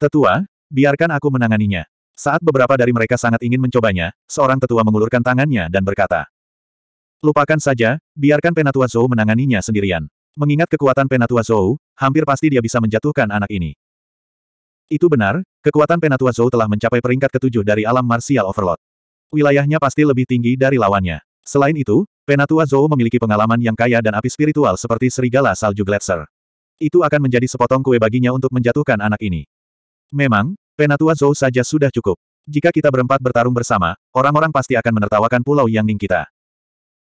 Tetua, biarkan aku menanganinya. Saat beberapa dari mereka sangat ingin mencobanya, seorang tetua mengulurkan tangannya dan berkata, Lupakan saja, biarkan Penatua Zhou menanganinya sendirian. Mengingat kekuatan Penatua Zhou, hampir pasti dia bisa menjatuhkan anak ini. Itu benar, kekuatan Penatua Zhou telah mencapai peringkat ketujuh dari alam martial overload. Wilayahnya pasti lebih tinggi dari lawannya. Selain itu, Penatua Zhou memiliki pengalaman yang kaya dan api spiritual seperti serigala salju gletser. Itu akan menjadi sepotong kue baginya untuk menjatuhkan anak ini. Memang, Penatua Zhou saja sudah cukup. Jika kita berempat bertarung bersama, orang-orang pasti akan menertawakan pulau Yang Ning kita.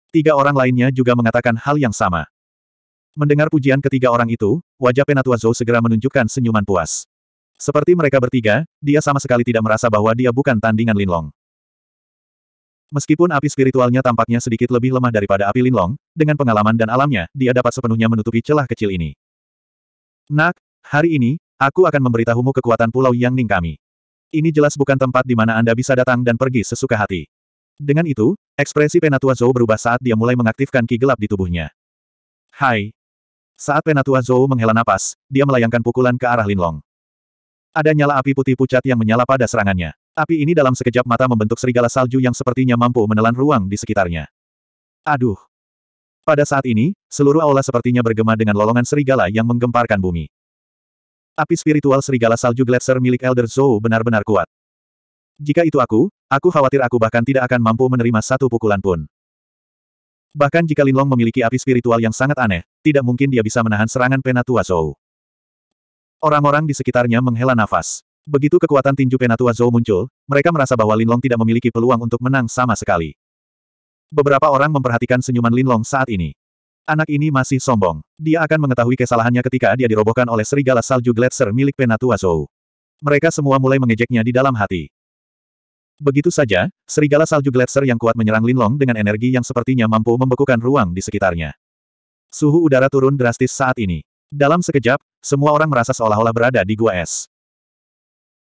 Tiga orang lainnya juga mengatakan hal yang sama. Mendengar pujian ketiga orang itu, wajah Penatua Zhou segera menunjukkan senyuman puas. Seperti mereka bertiga, dia sama sekali tidak merasa bahwa dia bukan tandingan Linlong. Meskipun api spiritualnya tampaknya sedikit lebih lemah daripada api Linlong, dengan pengalaman dan alamnya, dia dapat sepenuhnya menutupi celah kecil ini. Nak, hari ini, Aku akan memberitahumu kekuatan Pulau Yang Ning kami. Ini jelas bukan tempat di mana Anda bisa datang dan pergi sesuka hati. Dengan itu, ekspresi Penatua Zhou berubah saat dia mulai mengaktifkan ki gelap di tubuhnya. Hai. Saat Penatua Zhou menghela napas, dia melayangkan pukulan ke arah Linlong. Ada nyala api putih pucat yang menyala pada serangannya. Api ini dalam sekejap mata membentuk serigala salju yang sepertinya mampu menelan ruang di sekitarnya. Aduh. Pada saat ini, seluruh aula sepertinya bergema dengan lolongan serigala yang menggemparkan bumi. Api spiritual serigala salju gletser milik Elder Zhou benar-benar kuat. Jika itu aku, aku khawatir aku bahkan tidak akan mampu menerima satu pukulan pun. Bahkan jika Linlong memiliki api spiritual yang sangat aneh, tidak mungkin dia bisa menahan serangan Penatua Zhou. Orang-orang di sekitarnya menghela nafas. Begitu kekuatan tinju Penatua Zhou muncul, mereka merasa bahwa Linlong tidak memiliki peluang untuk menang sama sekali. Beberapa orang memperhatikan senyuman Linlong saat ini. Anak ini masih sombong. Dia akan mengetahui kesalahannya ketika dia dirobohkan oleh serigala salju gletser milik Penatua Zou. Mereka semua mulai mengejeknya di dalam hati. Begitu saja, serigala salju gletser yang kuat menyerang Linlong dengan energi yang sepertinya mampu membekukan ruang di sekitarnya. Suhu udara turun drastis saat ini. Dalam sekejap, semua orang merasa seolah-olah berada di gua es.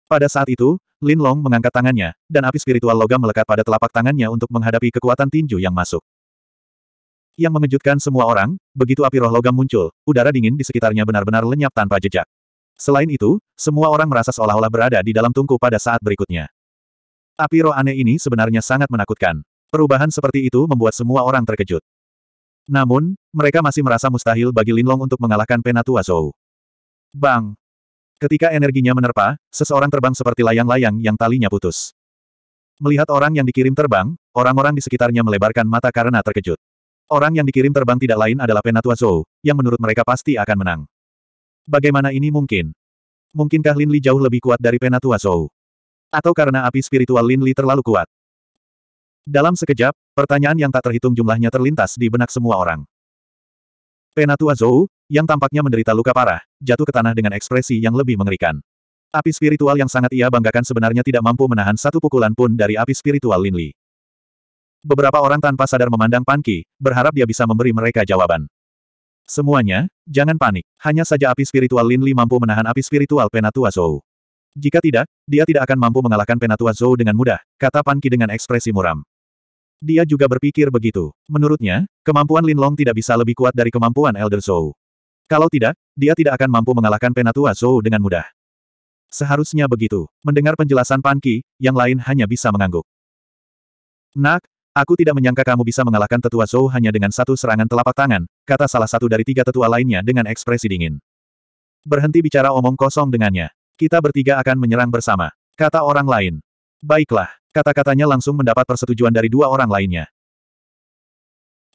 Pada saat itu, Linlong mengangkat tangannya, dan api spiritual logam melekat pada telapak tangannya untuk menghadapi kekuatan tinju yang masuk. Yang mengejutkan semua orang, begitu api roh logam muncul, udara dingin di sekitarnya benar-benar lenyap tanpa jejak. Selain itu, semua orang merasa seolah-olah berada di dalam tungku pada saat berikutnya. Api roh aneh ini sebenarnya sangat menakutkan. Perubahan seperti itu membuat semua orang terkejut. Namun, mereka masih merasa mustahil bagi Linlong untuk mengalahkan Penatua Zhou. Bang! Ketika energinya menerpa, seseorang terbang seperti layang-layang yang talinya putus. Melihat orang yang dikirim terbang, orang-orang di sekitarnya melebarkan mata karena terkejut. Orang yang dikirim terbang tidak lain adalah Penatua Zhou, yang menurut mereka pasti akan menang. Bagaimana ini mungkin? Mungkinkah Lin Li jauh lebih kuat dari Penatua Zhou? Atau karena api spiritual Lin Li terlalu kuat? Dalam sekejap, pertanyaan yang tak terhitung jumlahnya terlintas di benak semua orang. Penatua Zhou, yang tampaknya menderita luka parah, jatuh ke tanah dengan ekspresi yang lebih mengerikan. Api spiritual yang sangat ia banggakan sebenarnya tidak mampu menahan satu pukulan pun dari api spiritual Lin Li. Beberapa orang tanpa sadar memandang Panki, berharap dia bisa memberi mereka jawaban. Semuanya, jangan panik. Hanya saja api spiritual Lin Li mampu menahan api spiritual Penatua Zhou. Jika tidak, dia tidak akan mampu mengalahkan Penatua Zhou dengan mudah, kata Panki dengan ekspresi muram. Dia juga berpikir begitu. Menurutnya, kemampuan Lin Long tidak bisa lebih kuat dari kemampuan Elder Zhou. Kalau tidak, dia tidak akan mampu mengalahkan Penatua Zhou dengan mudah. Seharusnya begitu. Mendengar penjelasan Panki, yang lain hanya bisa mengangguk. Nak, Aku tidak menyangka kamu bisa mengalahkan tetua Zhou hanya dengan satu serangan telapak tangan, kata salah satu dari tiga tetua lainnya dengan ekspresi dingin. Berhenti bicara omong kosong dengannya. Kita bertiga akan menyerang bersama, kata orang lain. Baiklah, kata-katanya langsung mendapat persetujuan dari dua orang lainnya.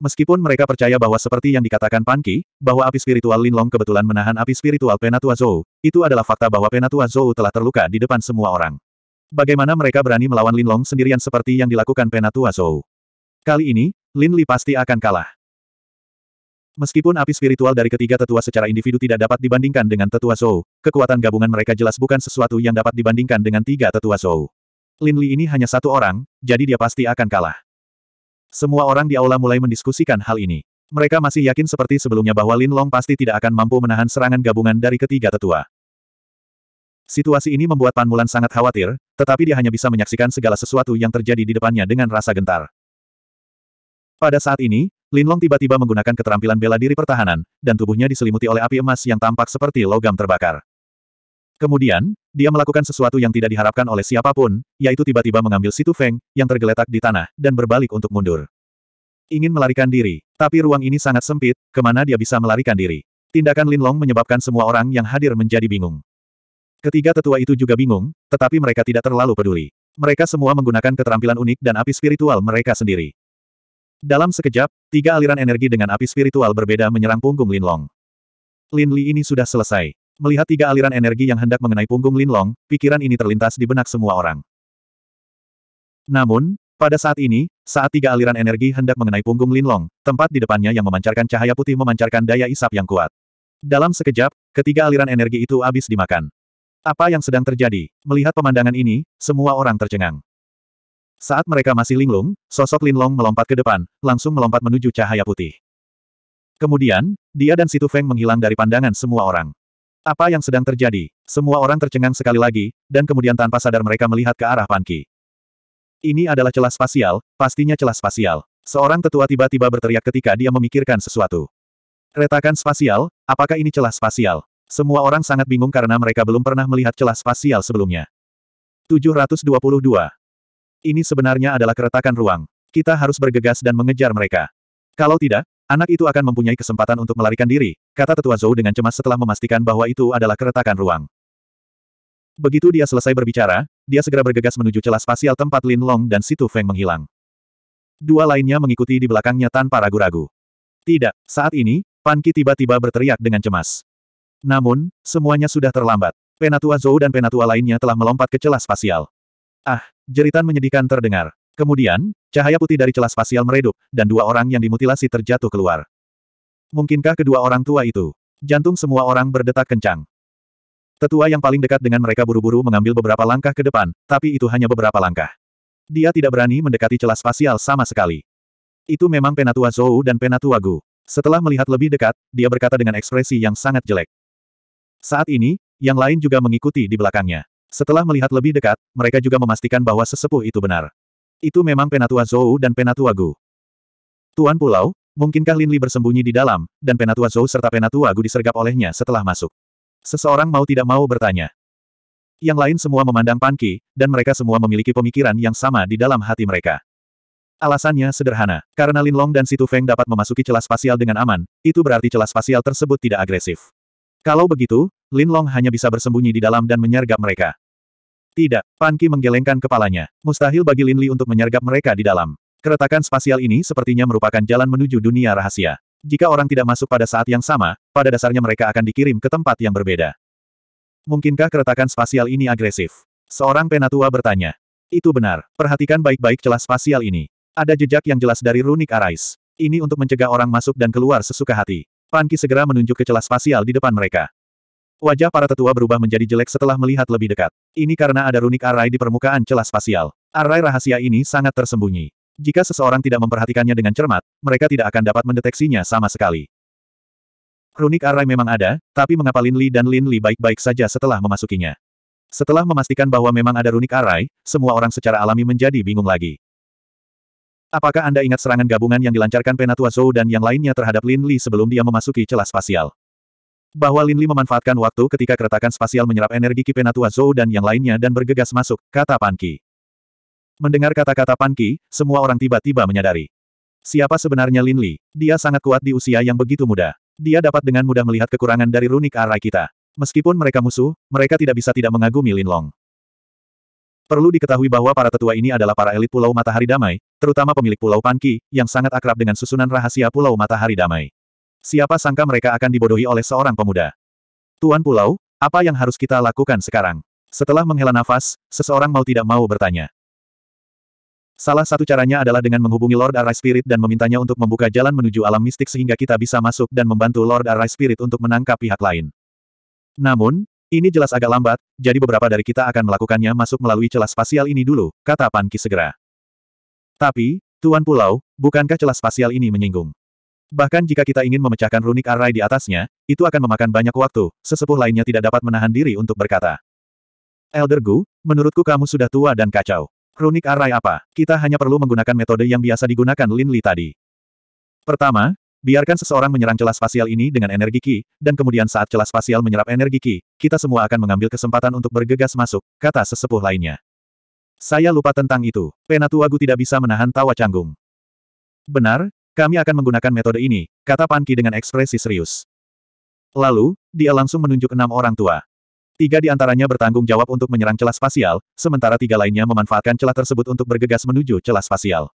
Meskipun mereka percaya bahwa seperti yang dikatakan Panki, bahwa api spiritual Linlong kebetulan menahan api spiritual Penatua Zhou, itu adalah fakta bahwa Penatua Zhou telah terluka di depan semua orang. Bagaimana mereka berani melawan Lin Long sendirian seperti yang dilakukan Penatua Zhou? Kali ini, Lin Li pasti akan kalah. Meskipun api spiritual dari ketiga tetua secara individu tidak dapat dibandingkan dengan tetua Zhou, kekuatan gabungan mereka jelas bukan sesuatu yang dapat dibandingkan dengan tiga tetua Zhou. Lin Li ini hanya satu orang, jadi dia pasti akan kalah. Semua orang di aula mulai mendiskusikan hal ini. Mereka masih yakin seperti sebelumnya bahwa Lin Long pasti tidak akan mampu menahan serangan gabungan dari ketiga tetua. Situasi ini membuat Pan Mulan sangat khawatir, tetapi dia hanya bisa menyaksikan segala sesuatu yang terjadi di depannya dengan rasa gentar. Pada saat ini, Lin Long tiba-tiba menggunakan keterampilan bela diri pertahanan, dan tubuhnya diselimuti oleh api emas yang tampak seperti logam terbakar. Kemudian, dia melakukan sesuatu yang tidak diharapkan oleh siapapun, yaitu tiba-tiba mengambil situ Feng, yang tergeletak di tanah, dan berbalik untuk mundur. Ingin melarikan diri, tapi ruang ini sangat sempit, kemana dia bisa melarikan diri. Tindakan Lin Long menyebabkan semua orang yang hadir menjadi bingung. Ketiga tetua itu juga bingung, tetapi mereka tidak terlalu peduli. Mereka semua menggunakan keterampilan unik dan api spiritual mereka sendiri. Dalam sekejap, tiga aliran energi dengan api spiritual berbeda menyerang punggung Linlong. Li ini sudah selesai. Melihat tiga aliran energi yang hendak mengenai punggung Linlong, pikiran ini terlintas di benak semua orang. Namun, pada saat ini, saat tiga aliran energi hendak mengenai punggung Linlong, tempat di depannya yang memancarkan cahaya putih memancarkan daya isap yang kuat. Dalam sekejap, ketiga aliran energi itu habis dimakan. Apa yang sedang terjadi? Melihat pemandangan ini, semua orang tercengang. Saat mereka masih linglung, sosok Linlong melompat ke depan, langsung melompat menuju cahaya putih. Kemudian, dia dan Situ Feng menghilang dari pandangan semua orang. Apa yang sedang terjadi? Semua orang tercengang sekali lagi, dan kemudian tanpa sadar mereka melihat ke arah Panki. Ini adalah celah spasial, pastinya celah spasial. Seorang tetua tiba-tiba berteriak ketika dia memikirkan sesuatu. Retakan spasial, apakah ini celah spasial? Semua orang sangat bingung karena mereka belum pernah melihat celah spasial sebelumnya. 722. Ini sebenarnya adalah keretakan ruang. Kita harus bergegas dan mengejar mereka. Kalau tidak, anak itu akan mempunyai kesempatan untuk melarikan diri, kata tetua Zhou dengan cemas setelah memastikan bahwa itu adalah keretakan ruang. Begitu dia selesai berbicara, dia segera bergegas menuju celah spasial tempat Lin Long dan Situ Feng menghilang. Dua lainnya mengikuti di belakangnya tanpa ragu-ragu. Tidak, saat ini, Pan Ki tiba-tiba berteriak dengan cemas. Namun, semuanya sudah terlambat. Penatua Zhou dan penatua lainnya telah melompat ke celah spasial. Ah, jeritan menyedihkan terdengar. Kemudian, cahaya putih dari celah spasial meredup, dan dua orang yang dimutilasi terjatuh keluar. Mungkinkah kedua orang tua itu? Jantung semua orang berdetak kencang. Tetua yang paling dekat dengan mereka buru-buru mengambil beberapa langkah ke depan, tapi itu hanya beberapa langkah. Dia tidak berani mendekati celah spasial sama sekali. Itu memang Penatua Zhou dan Penatua Gu. Setelah melihat lebih dekat, dia berkata dengan ekspresi yang sangat jelek. Saat ini, yang lain juga mengikuti di belakangnya. Setelah melihat lebih dekat, mereka juga memastikan bahwa sesepuh itu benar. Itu memang Penatua Zhou dan Penatua Gu. Tuan Pulau, mungkinkah Lin Li bersembunyi di dalam, dan Penatua Zhou serta Penatua Gu disergap olehnya setelah masuk? Seseorang mau tidak mau bertanya. Yang lain semua memandang Panki, dan mereka semua memiliki pemikiran yang sama di dalam hati mereka. Alasannya sederhana, karena Lin Long dan Situ Feng dapat memasuki celah spasial dengan aman, itu berarti celah spasial tersebut tidak agresif. Kalau begitu, Lin Long hanya bisa bersembunyi di dalam dan menyergap mereka. Tidak, Pan Qi menggelengkan kepalanya. Mustahil bagi Lin Li untuk menyergap mereka di dalam. Keretakan spasial ini sepertinya merupakan jalan menuju dunia rahasia. Jika orang tidak masuk pada saat yang sama, pada dasarnya mereka akan dikirim ke tempat yang berbeda. Mungkinkah keretakan spasial ini agresif? Seorang penatua bertanya. Itu benar, perhatikan baik-baik celah spasial ini. Ada jejak yang jelas dari runik Arais. Ini untuk mencegah orang masuk dan keluar sesuka hati. Panki segera menunjuk ke celah spasial di depan mereka. Wajah para tetua berubah menjadi jelek setelah melihat lebih dekat. Ini karena ada runik arai di permukaan celah spasial. Arai rahasia ini sangat tersembunyi. Jika seseorang tidak memperhatikannya dengan cermat, mereka tidak akan dapat mendeteksinya sama sekali. Runik arai memang ada, tapi mengapa Lin Li dan Lin Li baik-baik saja setelah memasukinya? Setelah memastikan bahwa memang ada runik arai, semua orang secara alami menjadi bingung lagi. Apakah Anda ingat serangan gabungan yang dilancarkan Penatua Zhou dan yang lainnya terhadap Lin Li sebelum dia memasuki celah spasial? Bahwa Lin Li memanfaatkan waktu ketika keretakan spasial menyerap energi Ki Penatua Zhou dan yang lainnya dan bergegas masuk, kata Pan Ki. Mendengar kata-kata Pan Ki, semua orang tiba-tiba menyadari. Siapa sebenarnya Lin Li? Dia sangat kuat di usia yang begitu muda. Dia dapat dengan mudah melihat kekurangan dari runik arai kita. Meskipun mereka musuh, mereka tidak bisa tidak mengagumi Lin Long. Perlu diketahui bahwa para tetua ini adalah para elit Pulau Matahari Damai, terutama pemilik Pulau Panki, yang sangat akrab dengan susunan rahasia Pulau Matahari Damai. Siapa sangka mereka akan dibodohi oleh seorang pemuda. Tuan Pulau, apa yang harus kita lakukan sekarang? Setelah menghela nafas, seseorang mau tidak mau bertanya. Salah satu caranya adalah dengan menghubungi Lord Arai Spirit dan memintanya untuk membuka jalan menuju alam mistik sehingga kita bisa masuk dan membantu Lord Arai Spirit untuk menangkap pihak lain. Namun, ini jelas agak lambat, jadi beberapa dari kita akan melakukannya masuk melalui celah spasial ini dulu, kata Pan Ki segera. Tapi, Tuan Pulau, bukankah celah spasial ini menyinggung? Bahkan jika kita ingin memecahkan runik array di atasnya, itu akan memakan banyak waktu, sesepuh lainnya tidak dapat menahan diri untuk berkata. Elder Gu, menurutku kamu sudah tua dan kacau. Runik array apa? Kita hanya perlu menggunakan metode yang biasa digunakan Lin Li tadi. Pertama, Biarkan seseorang menyerang celah spasial ini dengan energi Ki, dan kemudian saat celah spasial menyerap energi Ki, kita semua akan mengambil kesempatan untuk bergegas masuk, kata sesepuh lainnya. Saya lupa tentang itu. Penatuagu tidak bisa menahan tawa canggung. Benar, kami akan menggunakan metode ini, kata Panki dengan ekspresi serius. Lalu, dia langsung menunjuk enam orang tua. Tiga di antaranya bertanggung jawab untuk menyerang celah spasial, sementara tiga lainnya memanfaatkan celah tersebut untuk bergegas menuju celah spasial.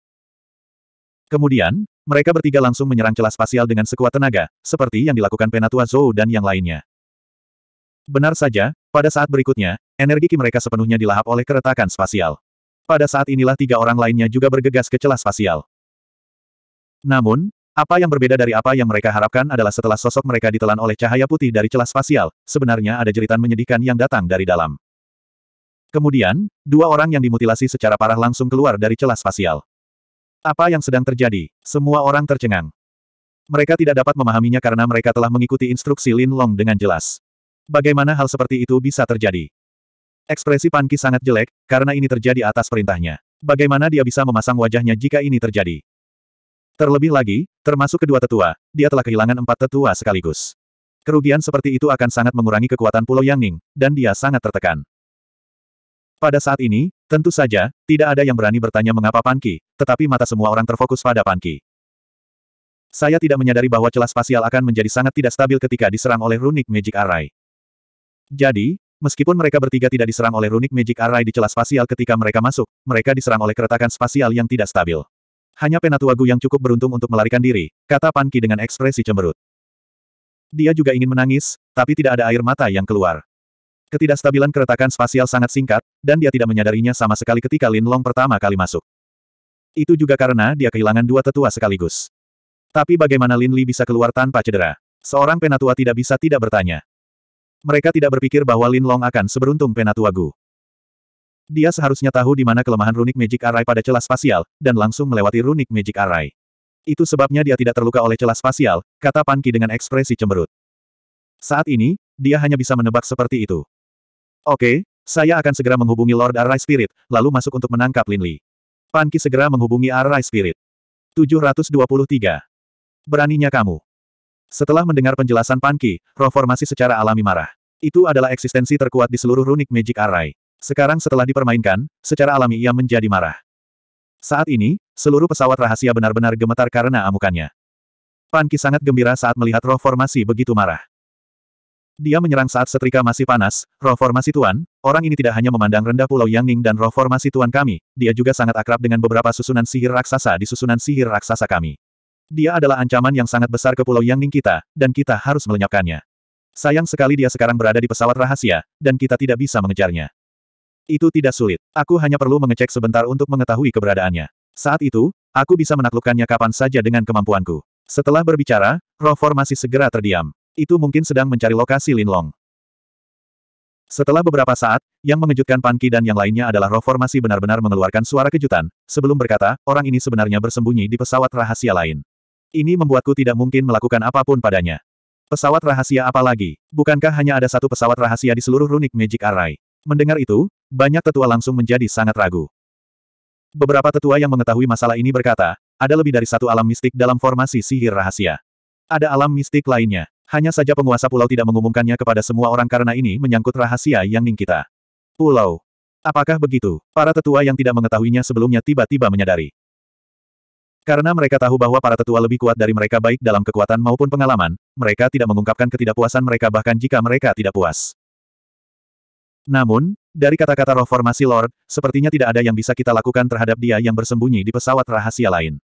Kemudian, mereka bertiga langsung menyerang celah spasial dengan sekuat tenaga, seperti yang dilakukan Penatua Zhou dan yang lainnya. Benar saja, pada saat berikutnya, energi ki mereka sepenuhnya dilahap oleh keretakan spasial. Pada saat inilah tiga orang lainnya juga bergegas ke celah spasial. Namun, apa yang berbeda dari apa yang mereka harapkan adalah setelah sosok mereka ditelan oleh cahaya putih dari celah spasial, sebenarnya ada jeritan menyedihkan yang datang dari dalam. Kemudian, dua orang yang dimutilasi secara parah langsung keluar dari celah spasial. Apa yang sedang terjadi? Semua orang tercengang. Mereka tidak dapat memahaminya karena mereka telah mengikuti instruksi Lin Long dengan jelas. Bagaimana hal seperti itu bisa terjadi? Ekspresi Panki sangat jelek, karena ini terjadi atas perintahnya. Bagaimana dia bisa memasang wajahnya jika ini terjadi? Terlebih lagi, termasuk kedua tetua, dia telah kehilangan empat tetua sekaligus. Kerugian seperti itu akan sangat mengurangi kekuatan Pulau Yangning, dan dia sangat tertekan. Pada saat ini, Tentu saja, tidak ada yang berani bertanya mengapa Panki, tetapi mata semua orang terfokus pada Panki. Saya tidak menyadari bahwa celah spasial akan menjadi sangat tidak stabil ketika diserang oleh Runik Magic Array. Jadi, meskipun mereka bertiga tidak diserang oleh Runik Magic Array di celah spasial ketika mereka masuk, mereka diserang oleh keretakan spasial yang tidak stabil. Hanya Penatua Gu yang cukup beruntung untuk melarikan diri, kata Panki dengan ekspresi cemberut. Dia juga ingin menangis, tapi tidak ada air mata yang keluar. Ketidakstabilan keretakan spasial sangat singkat, dan dia tidak menyadarinya sama sekali ketika Lin Long pertama kali masuk. Itu juga karena dia kehilangan dua tetua sekaligus. Tapi bagaimana Lin Li bisa keluar tanpa cedera? Seorang penatua tidak bisa tidak bertanya. Mereka tidak berpikir bahwa Lin Long akan seberuntung penatua Gu. Dia seharusnya tahu di mana kelemahan runik magic array pada celah spasial, dan langsung melewati runik magic array. Itu sebabnya dia tidak terluka oleh celah spasial, kata Panki dengan ekspresi cemberut. Saat ini, dia hanya bisa menebak seperti itu. Oke, saya akan segera menghubungi Lord Arai Spirit, lalu masuk untuk menangkap Lin Li. Panki segera menghubungi Arai Spirit. 723. Beraninya kamu. Setelah mendengar penjelasan Panki, roh formasi secara alami marah. Itu adalah eksistensi terkuat di seluruh runik Magic Arai. Sekarang setelah dipermainkan, secara alami ia menjadi marah. Saat ini, seluruh pesawat rahasia benar-benar gemetar karena amukannya. Panki sangat gembira saat melihat roh formasi begitu marah. Dia menyerang saat setrika masih panas, roh formasi tuan, orang ini tidak hanya memandang rendah Pulau Yang Ning dan roh formasi tuan kami, dia juga sangat akrab dengan beberapa susunan sihir raksasa di susunan sihir raksasa kami. Dia adalah ancaman yang sangat besar ke Pulau Yang Ning kita, dan kita harus melenyapkannya. Sayang sekali dia sekarang berada di pesawat rahasia, dan kita tidak bisa mengejarnya. Itu tidak sulit. Aku hanya perlu mengecek sebentar untuk mengetahui keberadaannya. Saat itu, aku bisa menaklukkannya kapan saja dengan kemampuanku. Setelah berbicara, roh formasi segera terdiam itu mungkin sedang mencari lokasi Linlong. Setelah beberapa saat, yang mengejutkan Panki dan yang lainnya adalah roh formasi benar-benar mengeluarkan suara kejutan, sebelum berkata, orang ini sebenarnya bersembunyi di pesawat rahasia lain. Ini membuatku tidak mungkin melakukan apapun padanya. Pesawat rahasia apa lagi? Bukankah hanya ada satu pesawat rahasia di seluruh runik Magic Array? Mendengar itu, banyak tetua langsung menjadi sangat ragu. Beberapa tetua yang mengetahui masalah ini berkata, ada lebih dari satu alam mistik dalam formasi sihir rahasia. Ada alam mistik lainnya. Hanya saja penguasa pulau tidak mengumumkannya kepada semua orang karena ini menyangkut rahasia yang Ningkita. Pulau. Apakah begitu? Para tetua yang tidak mengetahuinya sebelumnya tiba-tiba menyadari. Karena mereka tahu bahwa para tetua lebih kuat dari mereka baik dalam kekuatan maupun pengalaman, mereka tidak mengungkapkan ketidakpuasan mereka bahkan jika mereka tidak puas. Namun, dari kata-kata roh formasi Lord, sepertinya tidak ada yang bisa kita lakukan terhadap dia yang bersembunyi di pesawat rahasia lain.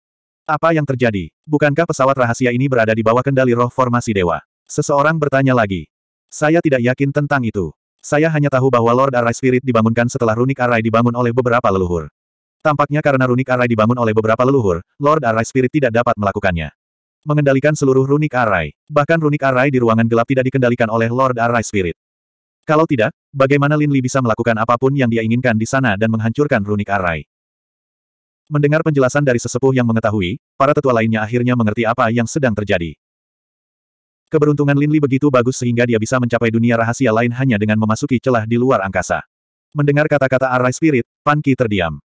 Apa yang terjadi? Bukankah pesawat rahasia ini berada di bawah kendali roh formasi dewa? Seseorang bertanya lagi. Saya tidak yakin tentang itu. Saya hanya tahu bahwa Lord Arai Spirit dibangunkan setelah Runik Arai dibangun oleh beberapa leluhur. Tampaknya karena Runik Arai dibangun oleh beberapa leluhur, Lord Arai Spirit tidak dapat melakukannya. Mengendalikan seluruh Runik Arai, bahkan Runik Arai di ruangan gelap tidak dikendalikan oleh Lord Arai Spirit. Kalau tidak, bagaimana Lin Li bisa melakukan apapun yang dia inginkan di sana dan menghancurkan runik Arai? Mendengar penjelasan dari sesepuh yang mengetahui, para tetua lainnya akhirnya mengerti apa yang sedang terjadi. Keberuntungan Lin Li begitu bagus sehingga dia bisa mencapai dunia rahasia lain hanya dengan memasuki celah di luar angkasa. Mendengar kata-kata Arai Spirit, Pan Ki terdiam.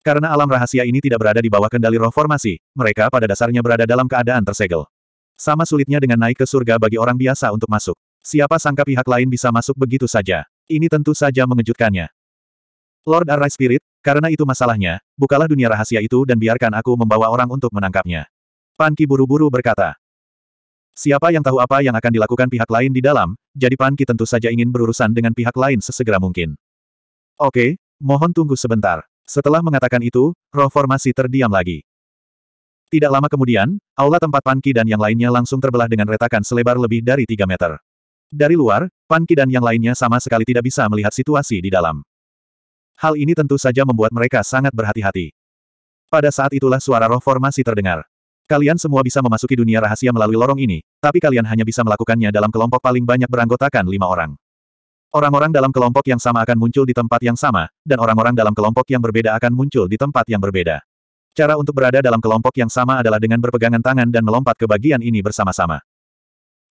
Karena alam rahasia ini tidak berada di bawah kendali roh formasi, mereka pada dasarnya berada dalam keadaan tersegel. Sama sulitnya dengan naik ke surga bagi orang biasa untuk masuk. Siapa sangka pihak lain bisa masuk begitu saja. Ini tentu saja mengejutkannya. Lord Arai Spirit, karena itu masalahnya, bukalah dunia rahasia itu dan biarkan aku membawa orang untuk menangkapnya. Panki buru-buru berkata. Siapa yang tahu apa yang akan dilakukan pihak lain di dalam, jadi Pan tentu saja ingin berurusan dengan pihak lain sesegera mungkin. Oke, mohon tunggu sebentar. Setelah mengatakan itu, roh formasi terdiam lagi. Tidak lama kemudian, aula tempat Pan dan yang lainnya langsung terbelah dengan retakan selebar lebih dari 3 meter. Dari luar, Pan dan yang lainnya sama sekali tidak bisa melihat situasi di dalam. Hal ini tentu saja membuat mereka sangat berhati-hati. Pada saat itulah suara roh formasi terdengar. Kalian semua bisa memasuki dunia rahasia melalui lorong ini, tapi kalian hanya bisa melakukannya dalam kelompok paling banyak beranggotakan lima orang. Orang-orang dalam kelompok yang sama akan muncul di tempat yang sama, dan orang-orang dalam kelompok yang berbeda akan muncul di tempat yang berbeda. Cara untuk berada dalam kelompok yang sama adalah dengan berpegangan tangan dan melompat ke bagian ini bersama-sama.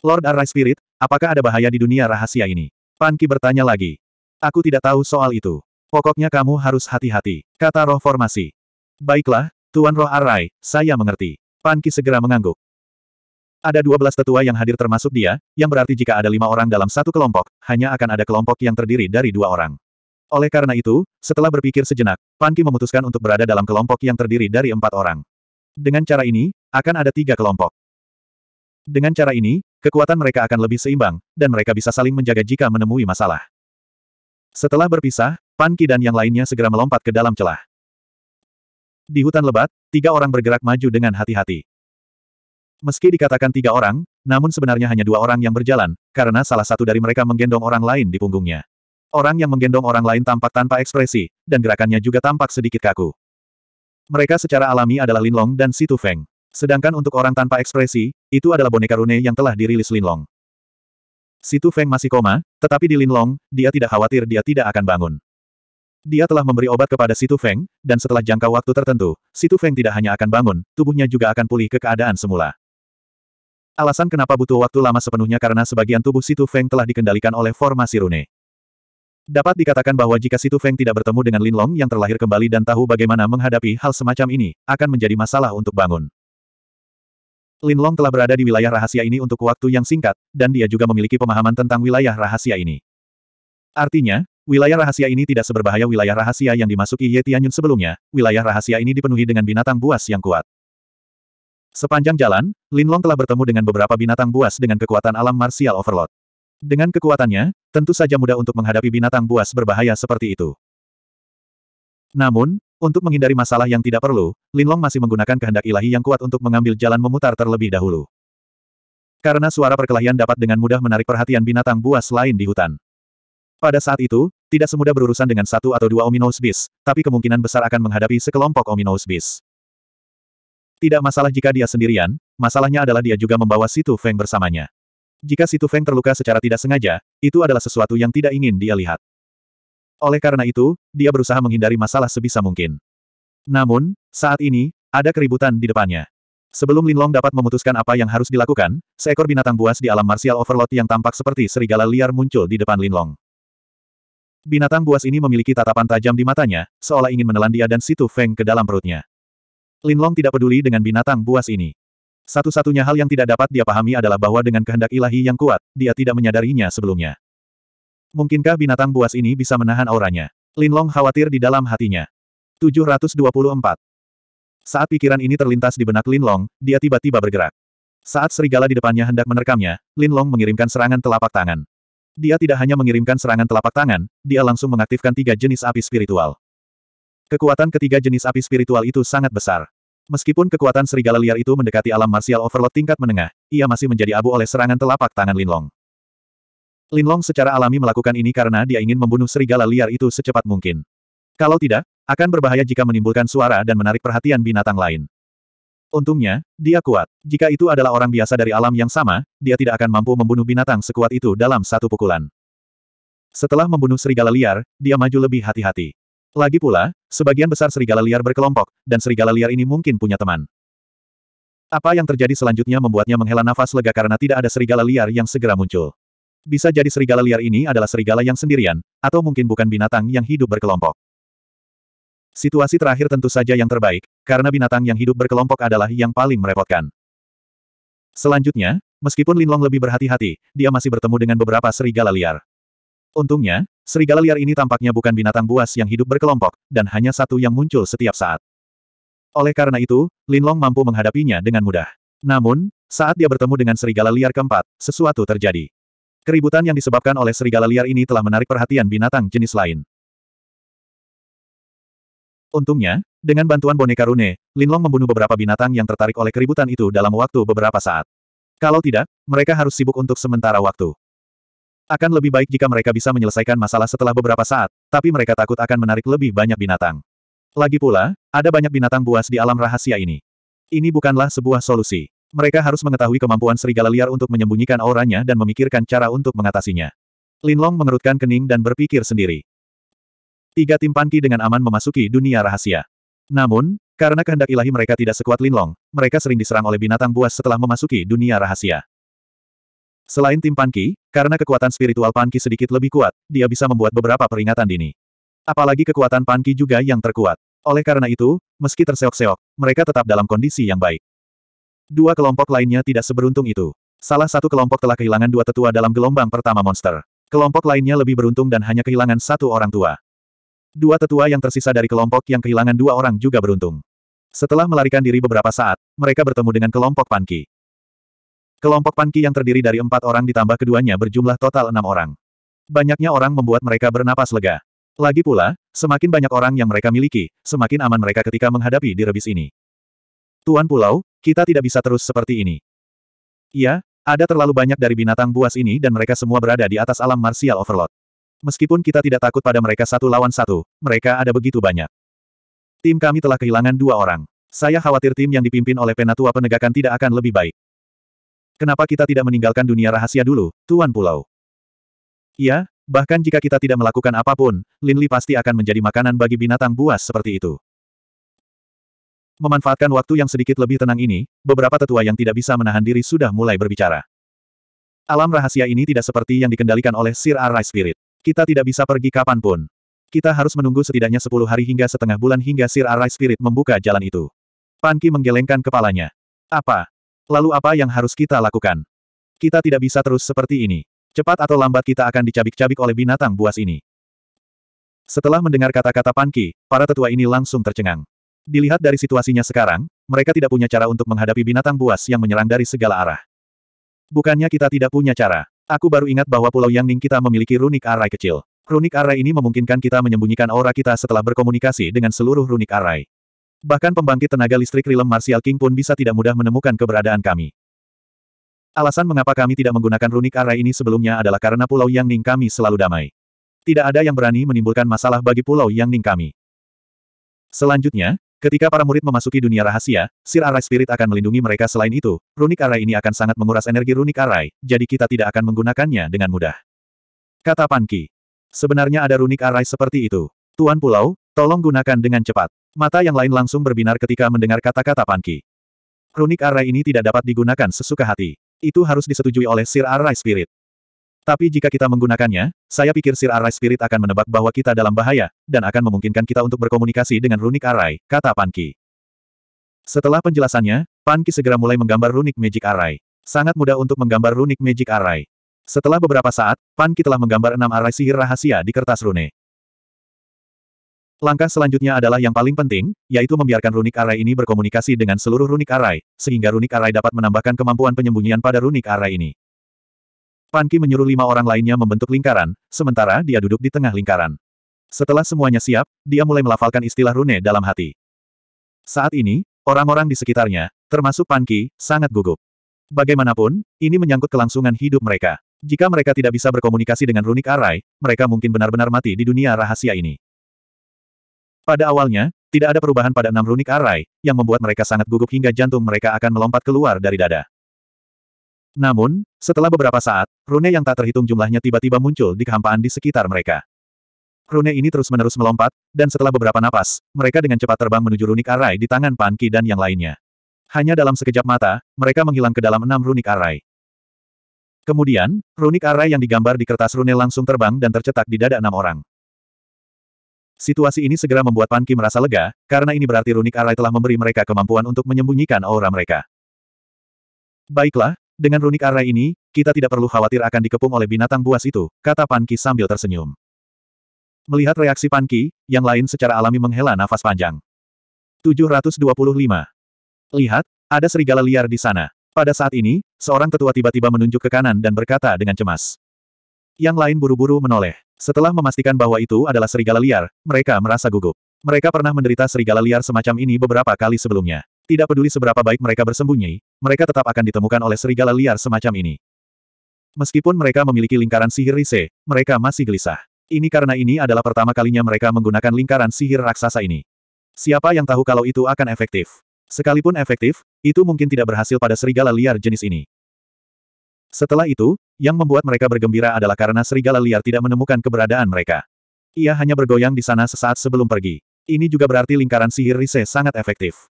Lord Arai Spirit, apakah ada bahaya di dunia rahasia ini? Panki bertanya lagi. Aku tidak tahu soal itu. Pokoknya kamu harus hati-hati, kata roh formasi. Baiklah, Tuan Roh Arai, saya mengerti. Panki segera mengangguk. Ada dua belas tetua yang hadir termasuk dia, yang berarti jika ada lima orang dalam satu kelompok, hanya akan ada kelompok yang terdiri dari dua orang. Oleh karena itu, setelah berpikir sejenak, Panki memutuskan untuk berada dalam kelompok yang terdiri dari empat orang. Dengan cara ini, akan ada tiga kelompok. Dengan cara ini, kekuatan mereka akan lebih seimbang, dan mereka bisa saling menjaga jika menemui masalah. Setelah berpisah, Panki dan yang lainnya segera melompat ke dalam celah. Di hutan lebat, tiga orang bergerak maju dengan hati-hati. Meski dikatakan tiga orang, namun sebenarnya hanya dua orang yang berjalan, karena salah satu dari mereka menggendong orang lain di punggungnya. Orang yang menggendong orang lain tampak tanpa ekspresi, dan gerakannya juga tampak sedikit kaku. Mereka secara alami adalah Linlong dan Situ Feng. Sedangkan untuk orang tanpa ekspresi, itu adalah boneka Rune yang telah dirilis Linlong. Situ Feng masih koma, tetapi di Linlong, dia tidak khawatir dia tidak akan bangun. Dia telah memberi obat kepada Situ Feng, dan setelah jangka waktu tertentu, Situ Feng tidak hanya akan bangun, tubuhnya juga akan pulih ke keadaan semula. Alasan kenapa butuh waktu lama sepenuhnya karena sebagian tubuh Situ Feng telah dikendalikan oleh formasi rune. Dapat dikatakan bahwa jika Situ Feng tidak bertemu dengan Lin Long yang terlahir kembali dan tahu bagaimana menghadapi hal semacam ini, akan menjadi masalah untuk bangun. Lin Long telah berada di wilayah rahasia ini untuk waktu yang singkat, dan dia juga memiliki pemahaman tentang wilayah rahasia ini. Artinya, Wilayah rahasia ini tidak seberbahaya wilayah rahasia yang dimasuki Ye Tianyun sebelumnya, wilayah rahasia ini dipenuhi dengan binatang buas yang kuat. Sepanjang jalan, Lin Long telah bertemu dengan beberapa binatang buas dengan kekuatan alam martial overload. Dengan kekuatannya, tentu saja mudah untuk menghadapi binatang buas berbahaya seperti itu. Namun, untuk menghindari masalah yang tidak perlu, Lin Long masih menggunakan kehendak ilahi yang kuat untuk mengambil jalan memutar terlebih dahulu. Karena suara perkelahian dapat dengan mudah menarik perhatian binatang buas lain di hutan. Pada saat itu, tidak semudah berurusan dengan satu atau dua Ominous Beast, tapi kemungkinan besar akan menghadapi sekelompok Ominous Beast. Tidak masalah jika dia sendirian, masalahnya adalah dia juga membawa Situ Feng bersamanya. Jika Situ Feng terluka secara tidak sengaja, itu adalah sesuatu yang tidak ingin dia lihat. Oleh karena itu, dia berusaha menghindari masalah sebisa mungkin. Namun, saat ini, ada keributan di depannya. Sebelum Linlong dapat memutuskan apa yang harus dilakukan, seekor binatang buas di alam martial Overload yang tampak seperti serigala liar muncul di depan Linlong. Binatang buas ini memiliki tatapan tajam di matanya, seolah ingin menelan dia dan situ Feng ke dalam perutnya. Linlong tidak peduli dengan binatang buas ini. Satu-satunya hal yang tidak dapat dia pahami adalah bahwa dengan kehendak ilahi yang kuat, dia tidak menyadarinya sebelumnya. Mungkinkah binatang buas ini bisa menahan auranya? Linlong khawatir di dalam hatinya. 724. Saat pikiran ini terlintas di benak Linlong, dia tiba-tiba bergerak. Saat serigala di depannya hendak menerkamnya, Linlong mengirimkan serangan telapak tangan. Dia tidak hanya mengirimkan serangan telapak tangan, dia langsung mengaktifkan tiga jenis api spiritual. Kekuatan ketiga jenis api spiritual itu sangat besar. Meskipun kekuatan serigala liar itu mendekati alam martial overload tingkat menengah, ia masih menjadi abu oleh serangan telapak tangan Linlong. Linlong secara alami melakukan ini karena dia ingin membunuh serigala liar itu secepat mungkin. Kalau tidak, akan berbahaya jika menimbulkan suara dan menarik perhatian binatang lain. Untungnya, dia kuat. Jika itu adalah orang biasa dari alam yang sama, dia tidak akan mampu membunuh binatang sekuat itu dalam satu pukulan. Setelah membunuh serigala liar, dia maju lebih hati-hati. Lagi pula, sebagian besar serigala liar berkelompok, dan serigala liar ini mungkin punya teman. Apa yang terjadi selanjutnya membuatnya menghela nafas lega karena tidak ada serigala liar yang segera muncul. Bisa jadi serigala liar ini adalah serigala yang sendirian, atau mungkin bukan binatang yang hidup berkelompok. Situasi terakhir tentu saja yang terbaik, karena binatang yang hidup berkelompok adalah yang paling merepotkan. Selanjutnya, meskipun Linlong lebih berhati-hati, dia masih bertemu dengan beberapa serigala liar. Untungnya, serigala liar ini tampaknya bukan binatang buas yang hidup berkelompok, dan hanya satu yang muncul setiap saat. Oleh karena itu, Linlong mampu menghadapinya dengan mudah. Namun, saat dia bertemu dengan serigala liar keempat, sesuatu terjadi. Keributan yang disebabkan oleh serigala liar ini telah menarik perhatian binatang jenis lain. Untungnya, dengan bantuan boneka Rune, Linlong membunuh beberapa binatang yang tertarik oleh keributan itu dalam waktu beberapa saat. Kalau tidak, mereka harus sibuk untuk sementara waktu. Akan lebih baik jika mereka bisa menyelesaikan masalah setelah beberapa saat, tapi mereka takut akan menarik lebih banyak binatang. Lagi pula, ada banyak binatang buas di alam rahasia ini. Ini bukanlah sebuah solusi. Mereka harus mengetahui kemampuan serigala liar untuk menyembunyikan auranya dan memikirkan cara untuk mengatasinya. Linlong mengerutkan kening dan berpikir sendiri. Tiga tim Panki dengan aman memasuki dunia rahasia. Namun, karena kehendak ilahi mereka tidak sekuat Linlong, mereka sering diserang oleh binatang buas setelah memasuki dunia rahasia. Selain tim Panki, karena kekuatan spiritual Panki sedikit lebih kuat, dia bisa membuat beberapa peringatan dini. Apalagi kekuatan Panki juga yang terkuat. Oleh karena itu, meski terseok-seok, mereka tetap dalam kondisi yang baik. Dua kelompok lainnya tidak seberuntung itu. Salah satu kelompok telah kehilangan dua tetua dalam gelombang pertama monster. Kelompok lainnya lebih beruntung dan hanya kehilangan satu orang tua. Dua tetua yang tersisa dari kelompok yang kehilangan dua orang juga beruntung. Setelah melarikan diri beberapa saat, mereka bertemu dengan kelompok Panki. Kelompok Panki yang terdiri dari empat orang ditambah keduanya berjumlah total enam orang. Banyaknya orang membuat mereka bernapas lega. Lagi pula, semakin banyak orang yang mereka miliki, semakin aman mereka ketika menghadapi direbis ini. Tuan Pulau, kita tidak bisa terus seperti ini. Iya, ada terlalu banyak dari binatang buas ini dan mereka semua berada di atas alam martial overload meskipun kita tidak takut pada mereka satu lawan satu, mereka ada begitu banyak. Tim kami telah kehilangan dua orang. Saya khawatir tim yang dipimpin oleh penatua penegakan tidak akan lebih baik. Kenapa kita tidak meninggalkan dunia rahasia dulu, Tuan Pulau? Ya, bahkan jika kita tidak melakukan apapun, Lin Li pasti akan menjadi makanan bagi binatang buas seperti itu. Memanfaatkan waktu yang sedikit lebih tenang ini, beberapa tetua yang tidak bisa menahan diri sudah mulai berbicara. Alam rahasia ini tidak seperti yang dikendalikan oleh Sir Arai Spirit. Kita tidak bisa pergi kapanpun. Kita harus menunggu setidaknya sepuluh hari hingga setengah bulan hingga Sir Arai Spirit membuka jalan itu. Panki menggelengkan kepalanya. Apa? Lalu apa yang harus kita lakukan? Kita tidak bisa terus seperti ini. Cepat atau lambat kita akan dicabik-cabik oleh binatang buas ini. Setelah mendengar kata-kata Panki, para tetua ini langsung tercengang. Dilihat dari situasinya sekarang, mereka tidak punya cara untuk menghadapi binatang buas yang menyerang dari segala arah. Bukannya kita tidak punya cara. Aku baru ingat bahwa Pulau Yang Ning kita memiliki runik arai kecil. Runik arai ini memungkinkan kita menyembunyikan aura kita setelah berkomunikasi dengan seluruh runik arai. Bahkan pembangkit tenaga listrik Rilem Martial King pun bisa tidak mudah menemukan keberadaan kami. Alasan mengapa kami tidak menggunakan runik arai ini sebelumnya adalah karena Pulau Yang Ning kami selalu damai. Tidak ada yang berani menimbulkan masalah bagi Pulau Yang Ning kami. Selanjutnya, Ketika para murid memasuki dunia rahasia, Sir Arai Spirit akan melindungi mereka selain itu, runik Arai ini akan sangat menguras energi runik Arai, jadi kita tidak akan menggunakannya dengan mudah. Kata Panki. Sebenarnya ada runik Arai seperti itu. Tuan Pulau, tolong gunakan dengan cepat. Mata yang lain langsung berbinar ketika mendengar kata-kata Panki. Runik Arai ini tidak dapat digunakan sesuka hati. Itu harus disetujui oleh Sir Arai Spirit. Tapi jika kita menggunakannya, saya pikir Sir Arai Spirit akan menebak bahwa kita dalam bahaya, dan akan memungkinkan kita untuk berkomunikasi dengan runik Arai, kata Panki. Setelah penjelasannya, Panki segera mulai menggambar runik Magic Arai. Sangat mudah untuk menggambar runik Magic Arai. Setelah beberapa saat, Panki telah menggambar enam arai sihir rahasia di kertas rune. Langkah selanjutnya adalah yang paling penting, yaitu membiarkan runik arai ini berkomunikasi dengan seluruh runik arai, sehingga runik arai dapat menambahkan kemampuan penyembunyian pada runik arai ini. Panki menyuruh lima orang lainnya membentuk lingkaran, sementara dia duduk di tengah lingkaran. Setelah semuanya siap, dia mulai melafalkan istilah rune dalam hati. Saat ini, orang-orang di sekitarnya, termasuk Panki, sangat gugup. Bagaimanapun, ini menyangkut kelangsungan hidup mereka. Jika mereka tidak bisa berkomunikasi dengan runik arai, mereka mungkin benar-benar mati di dunia rahasia ini. Pada awalnya, tidak ada perubahan pada enam runik arai, yang membuat mereka sangat gugup hingga jantung mereka akan melompat keluar dari dada. Namun, setelah beberapa saat, rune yang tak terhitung jumlahnya tiba-tiba muncul di kehampaan di sekitar mereka. Rune ini terus-menerus melompat, dan setelah beberapa napas, mereka dengan cepat terbang menuju runik arai di tangan Panki dan yang lainnya. Hanya dalam sekejap mata, mereka menghilang ke dalam enam runik arai. Kemudian, runik arai yang digambar di kertas rune langsung terbang dan tercetak di dada enam orang. Situasi ini segera membuat Panki merasa lega, karena ini berarti runik arai telah memberi mereka kemampuan untuk menyembunyikan aura mereka. Baiklah, dengan runik arai ini, kita tidak perlu khawatir akan dikepung oleh binatang buas itu, kata Panki sambil tersenyum. Melihat reaksi Panki, yang lain secara alami menghela nafas panjang. 725. Lihat, ada serigala liar di sana. Pada saat ini, seorang tetua tiba-tiba menunjuk ke kanan dan berkata dengan cemas. Yang lain buru-buru menoleh. Setelah memastikan bahwa itu adalah serigala liar, mereka merasa gugup. Mereka pernah menderita serigala liar semacam ini beberapa kali sebelumnya. Tidak peduli seberapa baik mereka bersembunyi, mereka tetap akan ditemukan oleh serigala liar semacam ini. Meskipun mereka memiliki lingkaran sihir Rise, mereka masih gelisah. Ini karena ini adalah pertama kalinya mereka menggunakan lingkaran sihir raksasa ini. Siapa yang tahu kalau itu akan efektif? Sekalipun efektif, itu mungkin tidak berhasil pada serigala liar jenis ini. Setelah itu, yang membuat mereka bergembira adalah karena serigala liar tidak menemukan keberadaan mereka. Ia hanya bergoyang di sana sesaat sebelum pergi. Ini juga berarti lingkaran sihir Rise sangat efektif.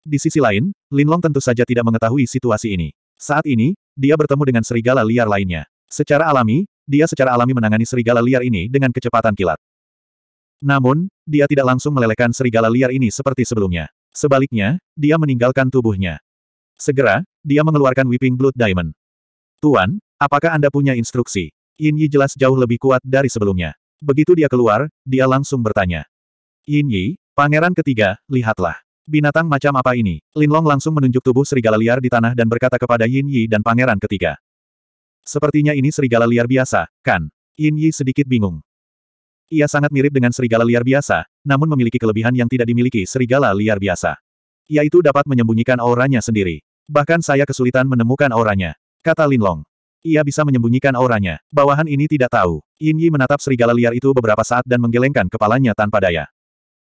Di sisi lain, Linlong tentu saja tidak mengetahui situasi ini. Saat ini, dia bertemu dengan serigala liar lainnya. Secara alami, dia secara alami menangani serigala liar ini dengan kecepatan kilat. Namun, dia tidak langsung melelehkan serigala liar ini seperti sebelumnya. Sebaliknya, dia meninggalkan tubuhnya. Segera, dia mengeluarkan Whipping Blood Diamond. Tuan, apakah Anda punya instruksi? Yin Yi jelas jauh lebih kuat dari sebelumnya. Begitu dia keluar, dia langsung bertanya. Yin Yi, pangeran ketiga, lihatlah. Binatang macam apa ini? Linlong langsung menunjuk tubuh serigala liar di tanah dan berkata kepada Yin Yi dan pangeran ketiga. Sepertinya ini serigala liar biasa, kan? Yin Yi sedikit bingung. Ia sangat mirip dengan serigala liar biasa, namun memiliki kelebihan yang tidak dimiliki serigala liar biasa. Yaitu dapat menyembunyikan auranya sendiri. Bahkan saya kesulitan menemukan auranya. Kata Linlong. Ia bisa menyembunyikan auranya. Bawahan ini tidak tahu. Yin Yi menatap serigala liar itu beberapa saat dan menggelengkan kepalanya tanpa daya.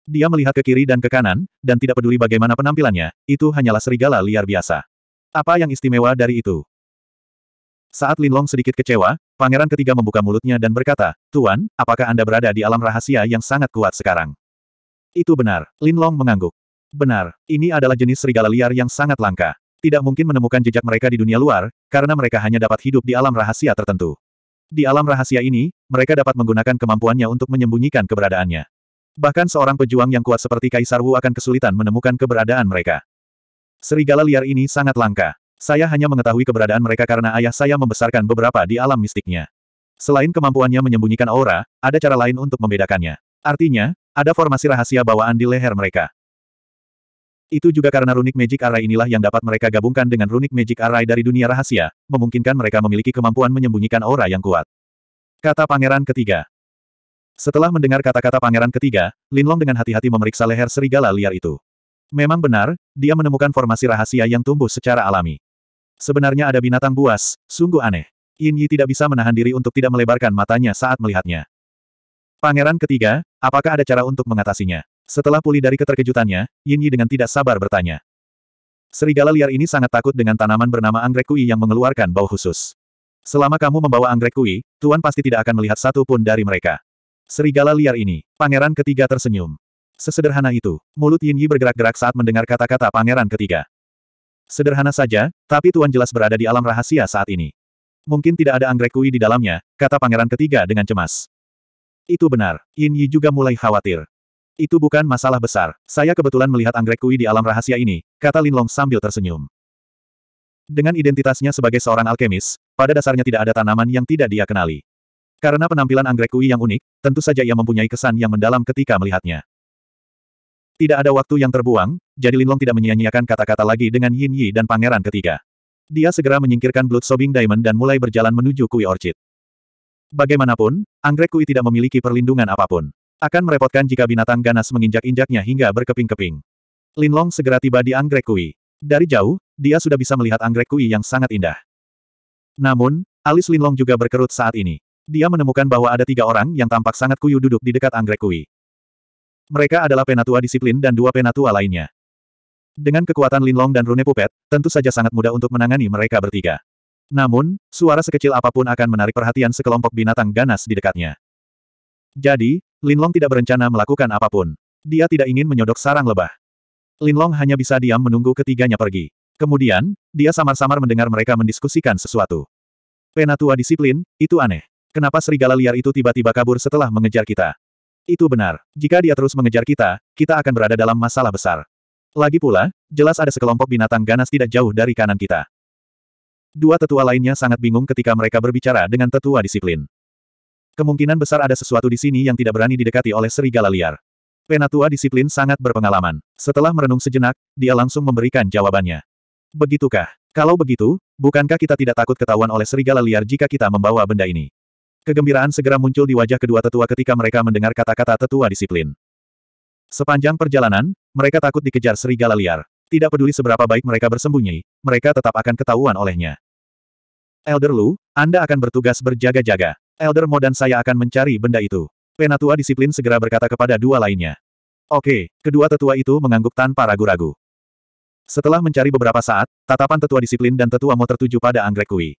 Dia melihat ke kiri dan ke kanan, dan tidak peduli bagaimana penampilannya, itu hanyalah serigala liar biasa. Apa yang istimewa dari itu? Saat Lin Long sedikit kecewa, pangeran ketiga membuka mulutnya dan berkata, Tuan, apakah Anda berada di alam rahasia yang sangat kuat sekarang? Itu benar, Lin Long mengangguk. Benar, ini adalah jenis serigala liar yang sangat langka. Tidak mungkin menemukan jejak mereka di dunia luar, karena mereka hanya dapat hidup di alam rahasia tertentu. Di alam rahasia ini, mereka dapat menggunakan kemampuannya untuk menyembunyikan keberadaannya. Bahkan seorang pejuang yang kuat seperti Kaisar Wu akan kesulitan menemukan keberadaan mereka. Serigala liar ini sangat langka. Saya hanya mengetahui keberadaan mereka karena ayah saya membesarkan beberapa di alam mistiknya. Selain kemampuannya menyembunyikan aura, ada cara lain untuk membedakannya. Artinya, ada formasi rahasia bawaan di leher mereka. Itu juga karena runik magic array inilah yang dapat mereka gabungkan dengan runik magic array dari dunia rahasia, memungkinkan mereka memiliki kemampuan menyembunyikan aura yang kuat. Kata pangeran ketiga. Setelah mendengar kata-kata pangeran ketiga, Linlong dengan hati-hati memeriksa leher serigala liar itu. Memang benar, dia menemukan formasi rahasia yang tumbuh secara alami. Sebenarnya ada binatang buas, sungguh aneh. Yin Yi tidak bisa menahan diri untuk tidak melebarkan matanya saat melihatnya. Pangeran ketiga, apakah ada cara untuk mengatasinya? Setelah pulih dari keterkejutannya, Yin Yi dengan tidak sabar bertanya. Serigala liar ini sangat takut dengan tanaman bernama anggrek kui yang mengeluarkan bau khusus. Selama kamu membawa anggrek kui, Tuan pasti tidak akan melihat satu pun dari mereka. Serigala liar ini, pangeran ketiga tersenyum. Sesederhana itu, mulut Yin Yi bergerak-gerak saat mendengar kata-kata pangeran ketiga. Sederhana saja, tapi Tuan jelas berada di alam rahasia saat ini. Mungkin tidak ada anggrek kui di dalamnya, kata pangeran ketiga dengan cemas. Itu benar, Yin Yi juga mulai khawatir. Itu bukan masalah besar, saya kebetulan melihat anggrek kui di alam rahasia ini, kata Lin Long sambil tersenyum. Dengan identitasnya sebagai seorang alkemis, pada dasarnya tidak ada tanaman yang tidak dia kenali. Karena penampilan anggrek kui yang unik, tentu saja ia mempunyai kesan yang mendalam ketika melihatnya. Tidak ada waktu yang terbuang, jadi Linlong tidak menyia-nyiakan kata-kata lagi dengan Yin Yi dan pangeran ketiga. Dia segera menyingkirkan Blood Sobbing Diamond dan mulai berjalan menuju Kui Orchid. Bagaimanapun, anggrek Kui tidak memiliki perlindungan apapun. Akan merepotkan jika binatang ganas menginjak-injaknya hingga berkeping-keping. Linlong segera tiba di anggrek Kui. Dari jauh, dia sudah bisa melihat anggrek Kui yang sangat indah. Namun, alis Linlong juga berkerut saat ini. Dia menemukan bahwa ada tiga orang yang tampak sangat kuyu duduk di dekat anggrek kui. Mereka adalah penatua disiplin dan dua penatua lainnya. Dengan kekuatan Linlong dan Rune Pupet, tentu saja sangat mudah untuk menangani mereka bertiga. Namun, suara sekecil apapun akan menarik perhatian sekelompok binatang ganas di dekatnya. Jadi, Linlong tidak berencana melakukan apapun. Dia tidak ingin menyodok sarang lebah. Linlong hanya bisa diam menunggu ketiganya pergi. Kemudian, dia samar-samar mendengar mereka mendiskusikan sesuatu. Penatua disiplin, itu aneh. Kenapa serigala liar itu tiba-tiba kabur setelah mengejar kita? Itu benar. Jika dia terus mengejar kita, kita akan berada dalam masalah besar. Lagi pula, jelas ada sekelompok binatang ganas tidak jauh dari kanan kita. Dua tetua lainnya sangat bingung ketika mereka berbicara dengan tetua disiplin. Kemungkinan besar ada sesuatu di sini yang tidak berani didekati oleh serigala liar. Penatua disiplin sangat berpengalaman. Setelah merenung sejenak, dia langsung memberikan jawabannya. Begitukah? Kalau begitu, bukankah kita tidak takut ketahuan oleh serigala liar jika kita membawa benda ini? Kegembiraan segera muncul di wajah kedua tetua ketika mereka mendengar kata-kata tetua disiplin. Sepanjang perjalanan, mereka takut dikejar serigala liar. Tidak peduli seberapa baik mereka bersembunyi, mereka tetap akan ketahuan olehnya. Elder Lu, Anda akan bertugas berjaga-jaga. Elder Mo dan saya akan mencari benda itu. Penatua disiplin segera berkata kepada dua lainnya. Oke, kedua tetua itu mengangguk tanpa ragu-ragu. Setelah mencari beberapa saat, tatapan tetua disiplin dan tetua Mo tertuju pada Anggrek Kui.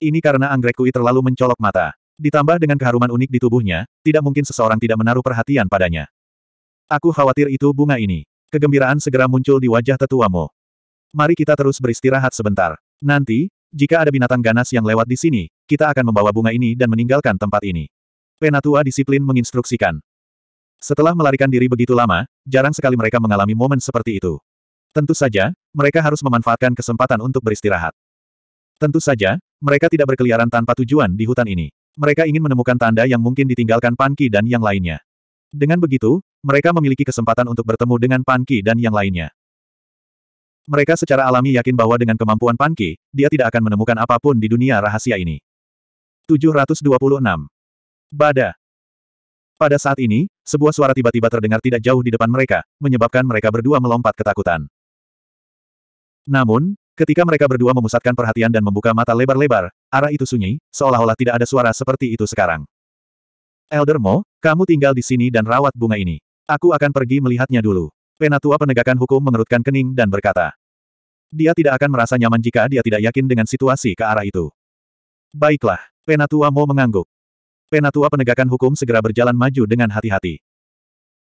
Ini karena Anggrek Kui terlalu mencolok mata. Ditambah dengan keharuman unik di tubuhnya, tidak mungkin seseorang tidak menaruh perhatian padanya. Aku khawatir itu bunga ini. Kegembiraan segera muncul di wajah tetuamu. Mari kita terus beristirahat sebentar. Nanti, jika ada binatang ganas yang lewat di sini, kita akan membawa bunga ini dan meninggalkan tempat ini. Penatua disiplin menginstruksikan. Setelah melarikan diri begitu lama, jarang sekali mereka mengalami momen seperti itu. Tentu saja, mereka harus memanfaatkan kesempatan untuk beristirahat. Tentu saja, mereka tidak berkeliaran tanpa tujuan di hutan ini. Mereka ingin menemukan tanda yang mungkin ditinggalkan Panki dan yang lainnya. Dengan begitu, mereka memiliki kesempatan untuk bertemu dengan Panki dan yang lainnya. Mereka secara alami yakin bahwa dengan kemampuan Panki, dia tidak akan menemukan apapun di dunia rahasia ini. 726. Bada. Pada saat ini, sebuah suara tiba-tiba terdengar tidak jauh di depan mereka, menyebabkan mereka berdua melompat ketakutan. Namun, Ketika mereka berdua memusatkan perhatian dan membuka mata lebar-lebar, arah itu sunyi, seolah-olah tidak ada suara seperti itu sekarang. Elder Mo, kamu tinggal di sini dan rawat bunga ini. Aku akan pergi melihatnya dulu. Penatua penegakan hukum mengerutkan kening dan berkata. Dia tidak akan merasa nyaman jika dia tidak yakin dengan situasi ke arah itu. Baiklah, Penatua Mo mengangguk. Penatua penegakan hukum segera berjalan maju dengan hati-hati.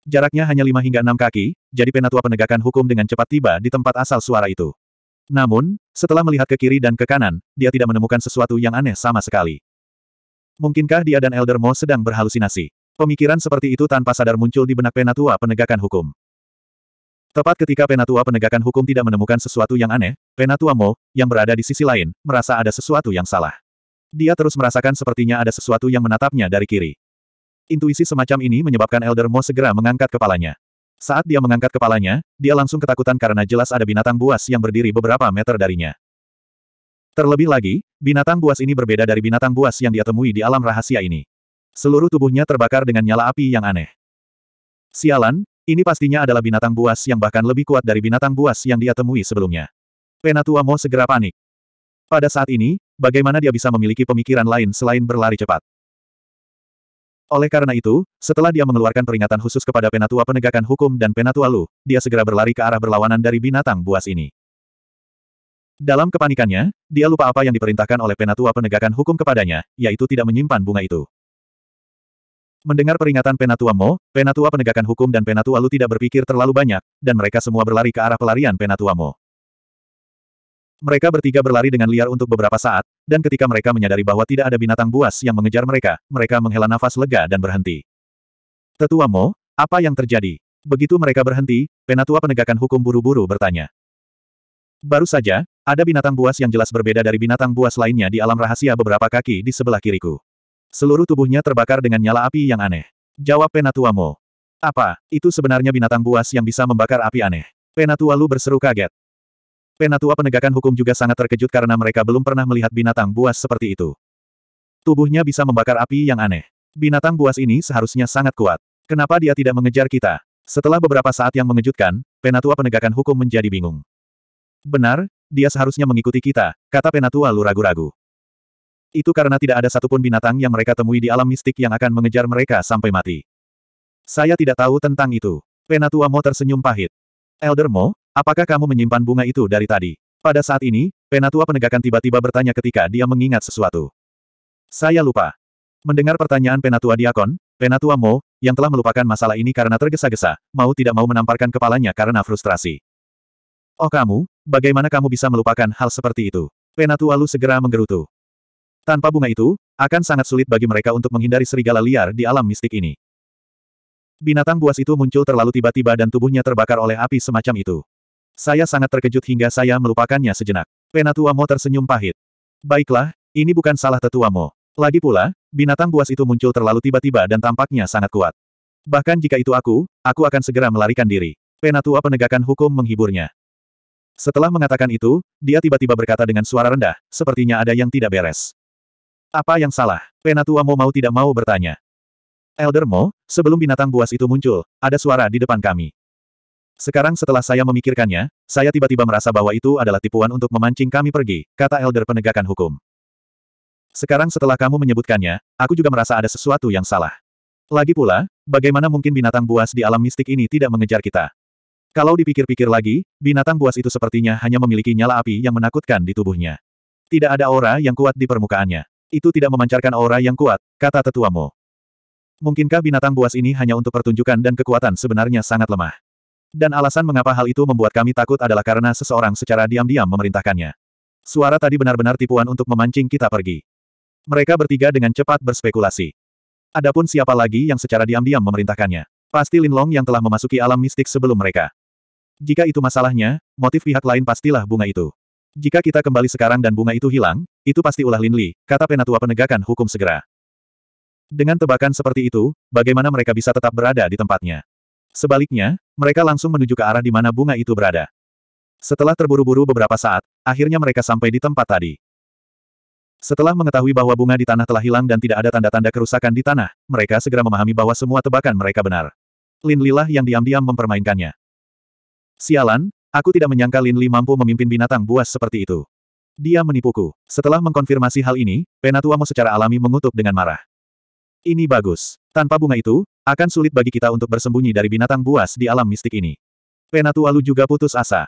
Jaraknya hanya lima hingga enam kaki, jadi penatua penegakan hukum dengan cepat tiba di tempat asal suara itu. Namun, setelah melihat ke kiri dan ke kanan, dia tidak menemukan sesuatu yang aneh sama sekali. Mungkinkah dia dan Elder Mo sedang berhalusinasi? Pemikiran seperti itu tanpa sadar muncul di benak penatua penegakan hukum. Tepat ketika penatua penegakan hukum tidak menemukan sesuatu yang aneh, penatua Mo, yang berada di sisi lain, merasa ada sesuatu yang salah. Dia terus merasakan sepertinya ada sesuatu yang menatapnya dari kiri. Intuisi semacam ini menyebabkan Elder Mo segera mengangkat kepalanya. Saat dia mengangkat kepalanya, dia langsung ketakutan karena jelas ada binatang buas yang berdiri beberapa meter darinya. Terlebih lagi, binatang buas ini berbeda dari binatang buas yang dia temui di alam rahasia ini. Seluruh tubuhnya terbakar dengan nyala api yang aneh. Sialan, ini pastinya adalah binatang buas yang bahkan lebih kuat dari binatang buas yang dia temui sebelumnya. Penatua Mo segera panik. Pada saat ini, bagaimana dia bisa memiliki pemikiran lain selain berlari cepat? Oleh karena itu, setelah dia mengeluarkan peringatan khusus kepada Penatua Penegakan Hukum dan Penatua Lu, dia segera berlari ke arah berlawanan dari binatang buas ini. Dalam kepanikannya, dia lupa apa yang diperintahkan oleh Penatua Penegakan Hukum kepadanya, yaitu tidak menyimpan bunga itu. Mendengar peringatan Penatua Mo, Penatua Penegakan Hukum dan Penatua Lu tidak berpikir terlalu banyak, dan mereka semua berlari ke arah pelarian Penatua Mo. Mereka bertiga berlari dengan liar untuk beberapa saat, dan ketika mereka menyadari bahwa tidak ada binatang buas yang mengejar mereka, mereka menghela nafas lega dan berhenti. Tetua Mo, apa yang terjadi? Begitu mereka berhenti, penatua penegakan hukum buru-buru bertanya. Baru saja, ada binatang buas yang jelas berbeda dari binatang buas lainnya di alam rahasia beberapa kaki di sebelah kiriku. Seluruh tubuhnya terbakar dengan nyala api yang aneh. Jawab Penatua Mo. Apa, itu sebenarnya binatang buas yang bisa membakar api aneh? Penatua Lu berseru kaget. Penatua penegakan hukum juga sangat terkejut karena mereka belum pernah melihat binatang buas seperti itu. Tubuhnya bisa membakar api yang aneh. Binatang buas ini seharusnya sangat kuat. Kenapa dia tidak mengejar kita? Setelah beberapa saat yang mengejutkan, Penatua penegakan hukum menjadi bingung. Benar, dia seharusnya mengikuti kita, kata Penatua lu ragu-ragu. Itu karena tidak ada satupun binatang yang mereka temui di alam mistik yang akan mengejar mereka sampai mati. Saya tidak tahu tentang itu. Penatua Mo tersenyum pahit. Elder Mo, Apakah kamu menyimpan bunga itu dari tadi? Pada saat ini, penatua penegakan tiba-tiba bertanya ketika dia mengingat sesuatu. Saya lupa. Mendengar pertanyaan penatua diakon, penatua Mo, yang telah melupakan masalah ini karena tergesa-gesa, mau tidak mau menamparkan kepalanya karena frustrasi. Oh kamu, bagaimana kamu bisa melupakan hal seperti itu? Penatua Lu segera menggerutu. Tanpa bunga itu, akan sangat sulit bagi mereka untuk menghindari serigala liar di alam mistik ini. Binatang buas itu muncul terlalu tiba-tiba dan tubuhnya terbakar oleh api semacam itu. Saya sangat terkejut hingga saya melupakannya sejenak. Penatua Mo tersenyum pahit. Baiklah, ini bukan salah tetua Mo. Lagi pula, binatang buas itu muncul terlalu tiba-tiba dan tampaknya sangat kuat. Bahkan jika itu aku, aku akan segera melarikan diri. Penatua penegakan hukum menghiburnya. Setelah mengatakan itu, dia tiba-tiba berkata dengan suara rendah, sepertinya ada yang tidak beres. Apa yang salah? Penatua Mo mau tidak mau bertanya. Elder Mo, sebelum binatang buas itu muncul, ada suara di depan kami. Sekarang setelah saya memikirkannya, saya tiba-tiba merasa bahwa itu adalah tipuan untuk memancing kami pergi, kata elder penegakan hukum. Sekarang setelah kamu menyebutkannya, aku juga merasa ada sesuatu yang salah. Lagi pula, bagaimana mungkin binatang buas di alam mistik ini tidak mengejar kita? Kalau dipikir-pikir lagi, binatang buas itu sepertinya hanya memiliki nyala api yang menakutkan di tubuhnya. Tidak ada aura yang kuat di permukaannya. Itu tidak memancarkan aura yang kuat, kata tetuamu. Mungkinkah binatang buas ini hanya untuk pertunjukan dan kekuatan sebenarnya sangat lemah? Dan alasan mengapa hal itu membuat kami takut adalah karena seseorang secara diam-diam memerintahkannya. Suara tadi benar-benar tipuan untuk memancing kita pergi. Mereka bertiga dengan cepat berspekulasi. Adapun siapa lagi yang secara diam-diam memerintahkannya? Pasti Lin Long yang telah memasuki alam mistik sebelum mereka. Jika itu masalahnya, motif pihak lain pastilah bunga itu. Jika kita kembali sekarang dan bunga itu hilang, itu pasti ulah Lin Li. kata penatua penegakan hukum segera. Dengan tebakan seperti itu, bagaimana mereka bisa tetap berada di tempatnya? Sebaliknya, mereka langsung menuju ke arah di mana bunga itu berada. Setelah terburu-buru beberapa saat, akhirnya mereka sampai di tempat tadi. Setelah mengetahui bahwa bunga di tanah telah hilang dan tidak ada tanda-tanda kerusakan di tanah, mereka segera memahami bahwa semua tebakan mereka benar. Lin Lilah yang diam-diam mempermainkannya. Sialan, aku tidak menyangka Lin Li mampu memimpin binatang buas seperti itu. Dia menipuku. Setelah mengkonfirmasi hal ini, Penatuamu secara alami mengutuk dengan marah. Ini bagus. Tanpa bunga itu, akan sulit bagi kita untuk bersembunyi dari binatang buas di alam mistik ini. Penatua Lu juga putus asa.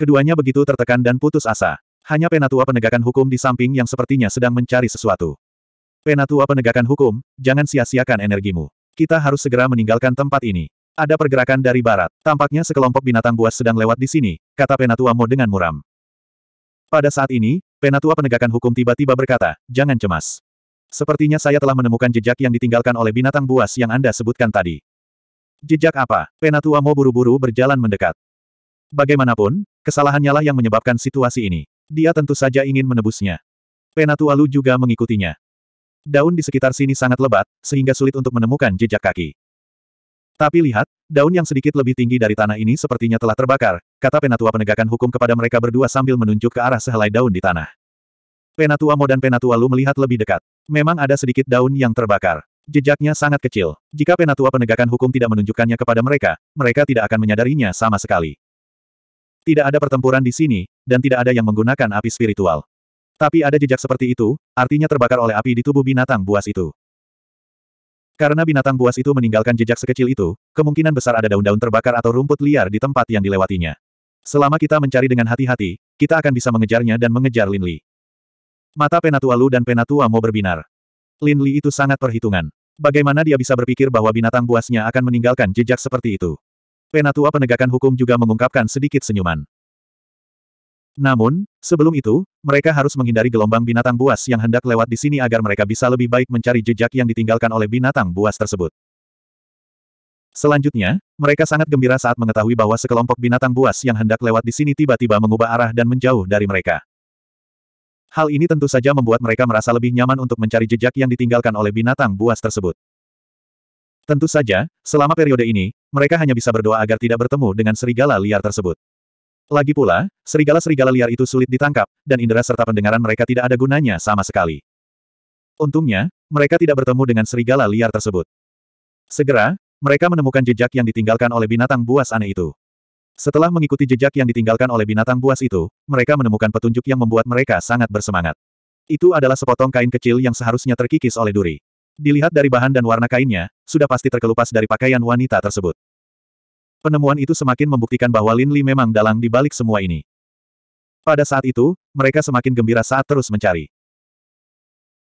Keduanya begitu tertekan dan putus asa. Hanya Penatua penegakan hukum di samping yang sepertinya sedang mencari sesuatu. Penatua penegakan hukum, jangan sia-siakan energimu. Kita harus segera meninggalkan tempat ini. Ada pergerakan dari barat. Tampaknya sekelompok binatang buas sedang lewat di sini, kata Penatua Mo dengan muram. Pada saat ini, Penatua penegakan hukum tiba-tiba berkata, jangan cemas. Sepertinya saya telah menemukan jejak yang ditinggalkan oleh binatang buas yang Anda sebutkan tadi. Jejak apa? Penatua Mo buru-buru berjalan mendekat. Bagaimanapun, kesalahannya lah yang menyebabkan situasi ini. Dia tentu saja ingin menebusnya. Lu juga mengikutinya. Daun di sekitar sini sangat lebat, sehingga sulit untuk menemukan jejak kaki. Tapi lihat, daun yang sedikit lebih tinggi dari tanah ini sepertinya telah terbakar, kata Penatua penegakan hukum kepada mereka berdua sambil menunjuk ke arah sehelai daun di tanah. Penatua Mo dan Penatua Lu melihat lebih dekat. Memang ada sedikit daun yang terbakar. Jejaknya sangat kecil. Jika penatua penegakan hukum tidak menunjukkannya kepada mereka, mereka tidak akan menyadarinya sama sekali. Tidak ada pertempuran di sini, dan tidak ada yang menggunakan api spiritual. Tapi ada jejak seperti itu, artinya terbakar oleh api di tubuh binatang buas itu. Karena binatang buas itu meninggalkan jejak sekecil itu, kemungkinan besar ada daun-daun terbakar atau rumput liar di tempat yang dilewatinya. Selama kita mencari dengan hati-hati, kita akan bisa mengejarnya dan mengejar Lin Li. Mata Penatua Lu dan Penatua Mo berbinar. Lin Li itu sangat perhitungan. Bagaimana dia bisa berpikir bahwa binatang buasnya akan meninggalkan jejak seperti itu? Penatua penegakan hukum juga mengungkapkan sedikit senyuman. Namun, sebelum itu, mereka harus menghindari gelombang binatang buas yang hendak lewat di sini agar mereka bisa lebih baik mencari jejak yang ditinggalkan oleh binatang buas tersebut. Selanjutnya, mereka sangat gembira saat mengetahui bahwa sekelompok binatang buas yang hendak lewat di sini tiba-tiba mengubah arah dan menjauh dari mereka. Hal ini tentu saja membuat mereka merasa lebih nyaman untuk mencari jejak yang ditinggalkan oleh binatang buas tersebut. Tentu saja, selama periode ini, mereka hanya bisa berdoa agar tidak bertemu dengan serigala liar tersebut. Lagi pula, serigala-serigala liar itu sulit ditangkap, dan indera serta pendengaran mereka tidak ada gunanya sama sekali. Untungnya, mereka tidak bertemu dengan serigala liar tersebut. Segera, mereka menemukan jejak yang ditinggalkan oleh binatang buas aneh itu. Setelah mengikuti jejak yang ditinggalkan oleh binatang buas itu, mereka menemukan petunjuk yang membuat mereka sangat bersemangat. Itu adalah sepotong kain kecil yang seharusnya terkikis oleh duri. Dilihat dari bahan dan warna kainnya, sudah pasti terkelupas dari pakaian wanita tersebut. Penemuan itu semakin membuktikan bahwa Lin Li memang dalang di balik semua ini. Pada saat itu, mereka semakin gembira saat terus mencari.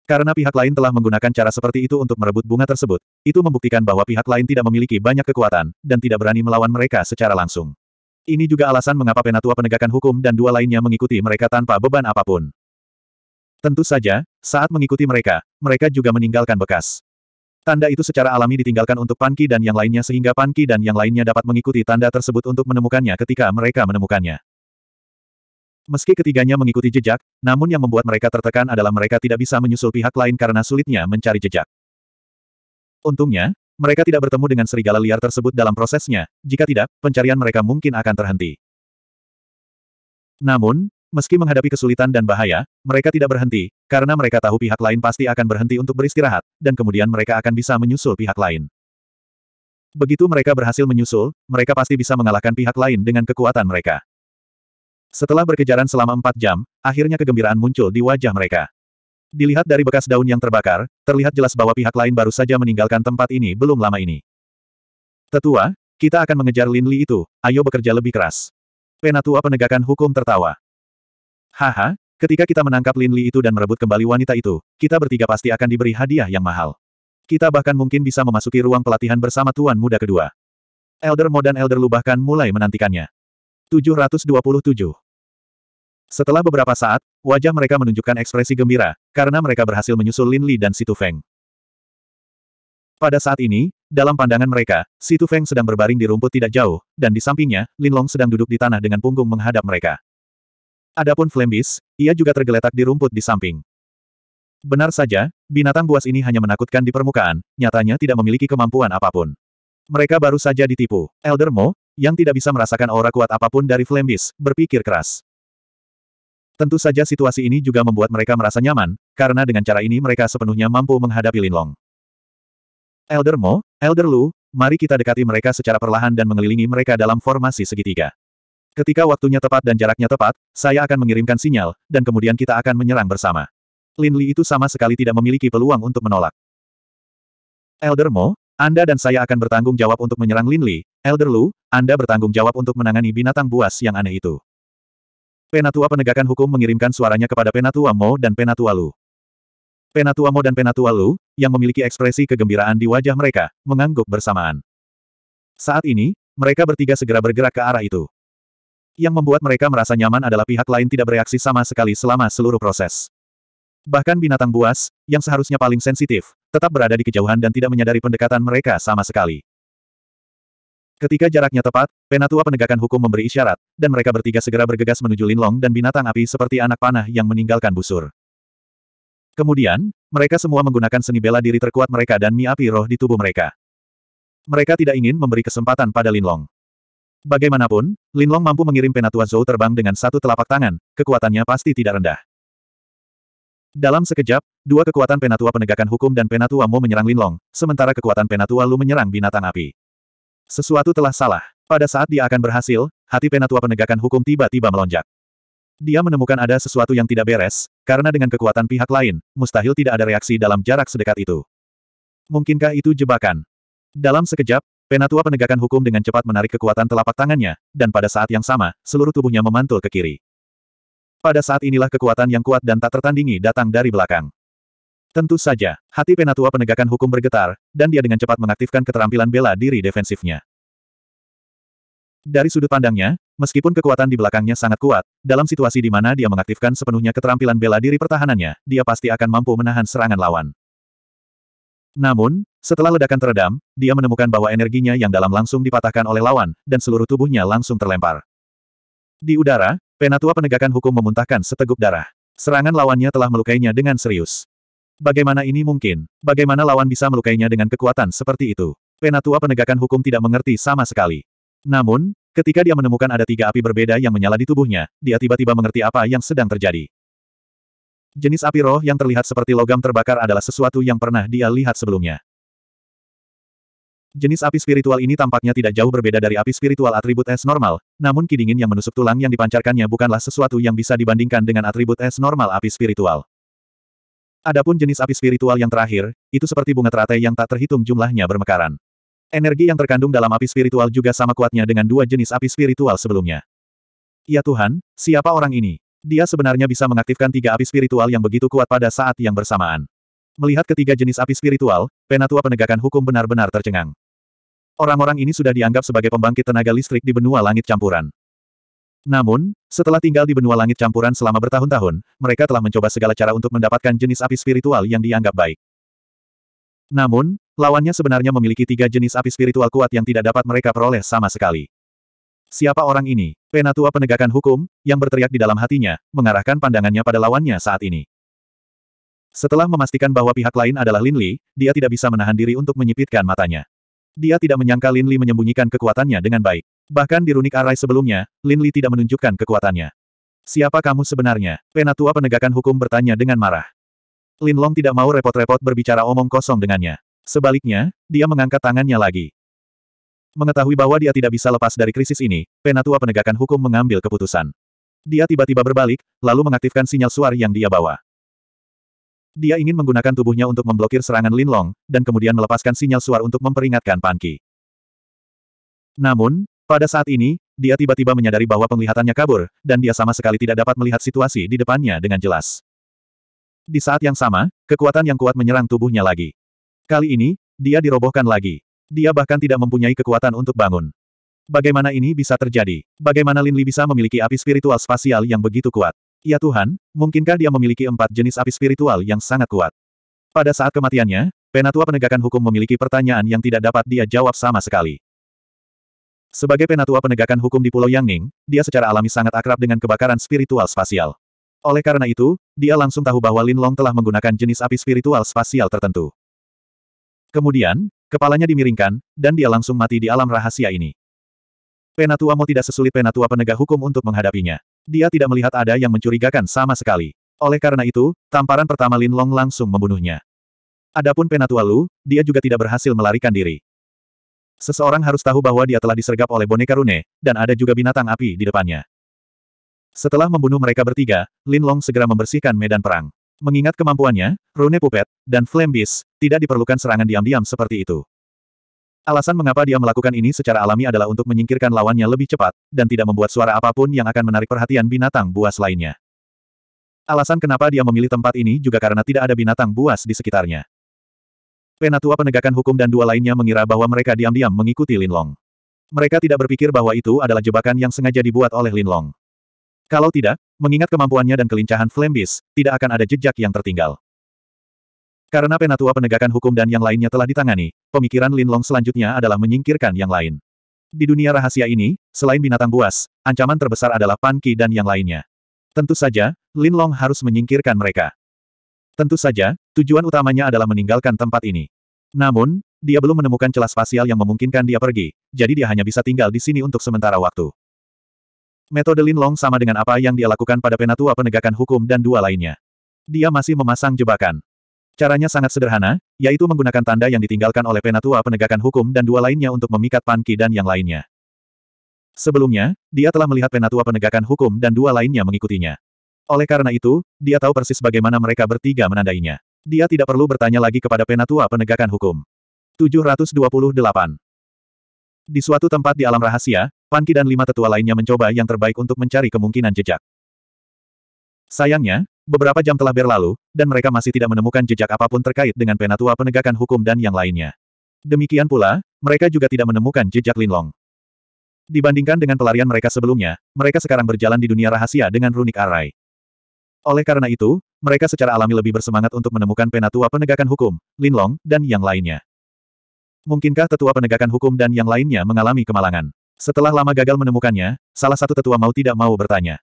Karena pihak lain telah menggunakan cara seperti itu untuk merebut bunga tersebut, itu membuktikan bahwa pihak lain tidak memiliki banyak kekuatan, dan tidak berani melawan mereka secara langsung. Ini juga alasan mengapa penatua penegakan hukum dan dua lainnya mengikuti mereka tanpa beban apapun. Tentu saja, saat mengikuti mereka, mereka juga meninggalkan bekas. Tanda itu secara alami ditinggalkan untuk Panki dan yang lainnya sehingga Panki dan yang lainnya dapat mengikuti tanda tersebut untuk menemukannya ketika mereka menemukannya. Meski ketiganya mengikuti jejak, namun yang membuat mereka tertekan adalah mereka tidak bisa menyusul pihak lain karena sulitnya mencari jejak. Untungnya, mereka tidak bertemu dengan serigala liar tersebut dalam prosesnya, jika tidak, pencarian mereka mungkin akan terhenti. Namun, meski menghadapi kesulitan dan bahaya, mereka tidak berhenti, karena mereka tahu pihak lain pasti akan berhenti untuk beristirahat, dan kemudian mereka akan bisa menyusul pihak lain. Begitu mereka berhasil menyusul, mereka pasti bisa mengalahkan pihak lain dengan kekuatan mereka. Setelah berkejaran selama empat jam, akhirnya kegembiraan muncul di wajah mereka. Dilihat dari bekas daun yang terbakar, terlihat jelas bahwa pihak lain baru saja meninggalkan tempat ini belum lama ini. Tetua, kita akan mengejar Lin Li itu, ayo bekerja lebih keras. Penatua penegakan hukum tertawa. Haha, ketika kita menangkap Lin Li itu dan merebut kembali wanita itu, kita bertiga pasti akan diberi hadiah yang mahal. Kita bahkan mungkin bisa memasuki ruang pelatihan bersama Tuan Muda kedua. Elder Mo dan Elder Lubahkan mulai menantikannya. 727 setelah beberapa saat, wajah mereka menunjukkan ekspresi gembira, karena mereka berhasil menyusul Lin Li dan Situ Feng. Pada saat ini, dalam pandangan mereka, Situ Feng sedang berbaring di rumput tidak jauh, dan di sampingnya, Lin Long sedang duduk di tanah dengan punggung menghadap mereka. Adapun Flembis, ia juga tergeletak di rumput di samping. Benar saja, binatang buas ini hanya menakutkan di permukaan, nyatanya tidak memiliki kemampuan apapun. Mereka baru saja ditipu. Elder Mo, yang tidak bisa merasakan aura kuat apapun dari Flembis, berpikir keras. Tentu saja situasi ini juga membuat mereka merasa nyaman, karena dengan cara ini mereka sepenuhnya mampu menghadapi Linlong. Elder Mo, Elder Lu, mari kita dekati mereka secara perlahan dan mengelilingi mereka dalam formasi segitiga. Ketika waktunya tepat dan jaraknya tepat, saya akan mengirimkan sinyal, dan kemudian kita akan menyerang bersama. Lin Li itu sama sekali tidak memiliki peluang untuk menolak. Elder Mo, Anda dan saya akan bertanggung jawab untuk menyerang Lin Li, Elder Lu, Anda bertanggung jawab untuk menangani binatang buas yang aneh itu. Penatua penegakan hukum mengirimkan suaranya kepada Penatua Mo dan Penatua Lu. Penatua Mo dan Penatua Lu, yang memiliki ekspresi kegembiraan di wajah mereka, mengangguk bersamaan. Saat ini, mereka bertiga segera bergerak ke arah itu. Yang membuat mereka merasa nyaman adalah pihak lain tidak bereaksi sama sekali selama seluruh proses. Bahkan binatang buas, yang seharusnya paling sensitif, tetap berada di kejauhan dan tidak menyadari pendekatan mereka sama sekali. Ketika jaraknya tepat, penatua penegakan hukum memberi isyarat, dan mereka bertiga segera bergegas menuju Linlong dan binatang api seperti anak panah yang meninggalkan busur. Kemudian, mereka semua menggunakan seni bela diri terkuat mereka dan mi api roh di tubuh mereka. Mereka tidak ingin memberi kesempatan pada Linlong. Bagaimanapun, Linlong mampu mengirim penatua Zhou terbang dengan satu telapak tangan, kekuatannya pasti tidak rendah. Dalam sekejap, dua kekuatan penatua penegakan hukum dan penatua Mo menyerang Linlong, sementara kekuatan penatua Lu menyerang binatang api. Sesuatu telah salah. Pada saat dia akan berhasil, hati penatua penegakan hukum tiba-tiba melonjak. Dia menemukan ada sesuatu yang tidak beres, karena dengan kekuatan pihak lain, mustahil tidak ada reaksi dalam jarak sedekat itu. Mungkinkah itu jebakan? Dalam sekejap, penatua penegakan hukum dengan cepat menarik kekuatan telapak tangannya, dan pada saat yang sama, seluruh tubuhnya memantul ke kiri. Pada saat inilah kekuatan yang kuat dan tak tertandingi datang dari belakang. Tentu saja, hati penatua penegakan hukum bergetar, dan dia dengan cepat mengaktifkan keterampilan bela diri defensifnya. Dari sudut pandangnya, meskipun kekuatan di belakangnya sangat kuat, dalam situasi di mana dia mengaktifkan sepenuhnya keterampilan bela diri pertahanannya, dia pasti akan mampu menahan serangan lawan. Namun, setelah ledakan teredam, dia menemukan bahwa energinya yang dalam langsung dipatahkan oleh lawan, dan seluruh tubuhnya langsung terlempar. Di udara, penatua penegakan hukum memuntahkan seteguk darah. Serangan lawannya telah melukainya dengan serius. Bagaimana ini mungkin? Bagaimana lawan bisa melukainya dengan kekuatan seperti itu? Penatua penegakan hukum tidak mengerti sama sekali. Namun, ketika dia menemukan ada tiga api berbeda yang menyala di tubuhnya, dia tiba-tiba mengerti apa yang sedang terjadi. Jenis api roh yang terlihat seperti logam terbakar adalah sesuatu yang pernah dia lihat sebelumnya. Jenis api spiritual ini tampaknya tidak jauh berbeda dari api spiritual atribut es normal, namun kidingin yang menusuk tulang yang dipancarkannya bukanlah sesuatu yang bisa dibandingkan dengan atribut es normal api spiritual. Adapun jenis api spiritual yang terakhir, itu seperti bunga teratai yang tak terhitung jumlahnya bermekaran. Energi yang terkandung dalam api spiritual juga sama kuatnya dengan dua jenis api spiritual sebelumnya. Ya Tuhan, siapa orang ini? Dia sebenarnya bisa mengaktifkan tiga api spiritual yang begitu kuat pada saat yang bersamaan. Melihat ketiga jenis api spiritual, penatua penegakan hukum benar-benar tercengang. Orang-orang ini sudah dianggap sebagai pembangkit tenaga listrik di benua langit campuran. Namun, setelah tinggal di benua langit campuran selama bertahun-tahun, mereka telah mencoba segala cara untuk mendapatkan jenis api spiritual yang dianggap baik. Namun, lawannya sebenarnya memiliki tiga jenis api spiritual kuat yang tidak dapat mereka peroleh sama sekali. Siapa orang ini? Penatua penegakan hukum, yang berteriak di dalam hatinya, mengarahkan pandangannya pada lawannya saat ini. Setelah memastikan bahwa pihak lain adalah Lin Li, dia tidak bisa menahan diri untuk menyipitkan matanya. Dia tidak menyangka Lin Li menyembunyikan kekuatannya dengan baik. Bahkan di Runik Arai sebelumnya, Lin Li tidak menunjukkan kekuatannya. Siapa kamu sebenarnya? Penatua penegakan hukum bertanya dengan marah. Lin Long tidak mau repot-repot berbicara omong kosong dengannya. Sebaliknya, dia mengangkat tangannya lagi. Mengetahui bahwa dia tidak bisa lepas dari krisis ini, penatua penegakan hukum mengambil keputusan. Dia tiba-tiba berbalik, lalu mengaktifkan sinyal suar yang dia bawa. Dia ingin menggunakan tubuhnya untuk memblokir serangan Linlong, dan kemudian melepaskan sinyal suar untuk memperingatkan Panki. Namun, pada saat ini, dia tiba-tiba menyadari bahwa penglihatannya kabur, dan dia sama sekali tidak dapat melihat situasi di depannya dengan jelas. Di saat yang sama, kekuatan yang kuat menyerang tubuhnya lagi. Kali ini, dia dirobohkan lagi. Dia bahkan tidak mempunyai kekuatan untuk bangun. Bagaimana ini bisa terjadi? Bagaimana Lin Li bisa memiliki api spiritual spasial yang begitu kuat? Ya Tuhan, mungkinkah dia memiliki empat jenis api spiritual yang sangat kuat? Pada saat kematiannya, Penatua Penegakan Hukum memiliki pertanyaan yang tidak dapat dia jawab sama sekali. Sebagai Penatua Penegakan Hukum di Pulau Yangning, dia secara alami sangat akrab dengan kebakaran spiritual spasial. Oleh karena itu, dia langsung tahu bahwa Lin Long telah menggunakan jenis api spiritual spasial tertentu. Kemudian, kepalanya dimiringkan, dan dia langsung mati di alam rahasia ini. Penatua Mo tidak sesulit Penatua Penegak Hukum untuk menghadapinya. Dia tidak melihat ada yang mencurigakan sama sekali. Oleh karena itu, tamparan pertama Lin Long langsung membunuhnya. Adapun Penatua Lu, dia juga tidak berhasil melarikan diri. Seseorang harus tahu bahwa dia telah disergap oleh boneka Rune, dan ada juga binatang api di depannya. Setelah membunuh mereka bertiga, Lin Long segera membersihkan medan perang. Mengingat kemampuannya, Rune Pupet, dan Flame Beast, tidak diperlukan serangan diam-diam seperti itu. Alasan mengapa dia melakukan ini secara alami adalah untuk menyingkirkan lawannya lebih cepat, dan tidak membuat suara apapun yang akan menarik perhatian binatang buas lainnya. Alasan kenapa dia memilih tempat ini juga karena tidak ada binatang buas di sekitarnya. Penatua penegakan hukum dan dua lainnya mengira bahwa mereka diam-diam mengikuti Lin Long. Mereka tidak berpikir bahwa itu adalah jebakan yang sengaja dibuat oleh Lin Long. Kalau tidak, mengingat kemampuannya dan kelincahan Flambis, tidak akan ada jejak yang tertinggal. Karena penatua penegakan hukum dan yang lainnya telah ditangani, pemikiran Lin Long selanjutnya adalah menyingkirkan yang lain. Di dunia rahasia ini, selain binatang buas, ancaman terbesar adalah Panki dan yang lainnya. Tentu saja, Lin Long harus menyingkirkan mereka. Tentu saja, tujuan utamanya adalah meninggalkan tempat ini. Namun, dia belum menemukan celah spasial yang memungkinkan dia pergi, jadi dia hanya bisa tinggal di sini untuk sementara waktu. Metode Lin Long sama dengan apa yang dia lakukan pada penatua penegakan hukum dan dua lainnya. Dia masih memasang jebakan. Caranya sangat sederhana, yaitu menggunakan tanda yang ditinggalkan oleh penatua penegakan hukum dan dua lainnya untuk memikat Panki dan yang lainnya. Sebelumnya, dia telah melihat penatua penegakan hukum dan dua lainnya mengikutinya. Oleh karena itu, dia tahu persis bagaimana mereka bertiga menandainya. Dia tidak perlu bertanya lagi kepada penatua penegakan hukum. 728 Di suatu tempat di alam rahasia, Panki dan lima tetua lainnya mencoba yang terbaik untuk mencari kemungkinan jejak. Sayangnya, beberapa jam telah berlalu, dan mereka masih tidak menemukan jejak apapun terkait dengan penatua penegakan hukum dan yang lainnya. Demikian pula, mereka juga tidak menemukan jejak Linlong. Dibandingkan dengan pelarian mereka sebelumnya, mereka sekarang berjalan di dunia rahasia dengan runik arai. Oleh karena itu, mereka secara alami lebih bersemangat untuk menemukan penatua penegakan hukum, Linlong, dan yang lainnya. Mungkinkah tetua penegakan hukum dan yang lainnya mengalami kemalangan? Setelah lama gagal menemukannya, salah satu tetua mau tidak mau bertanya.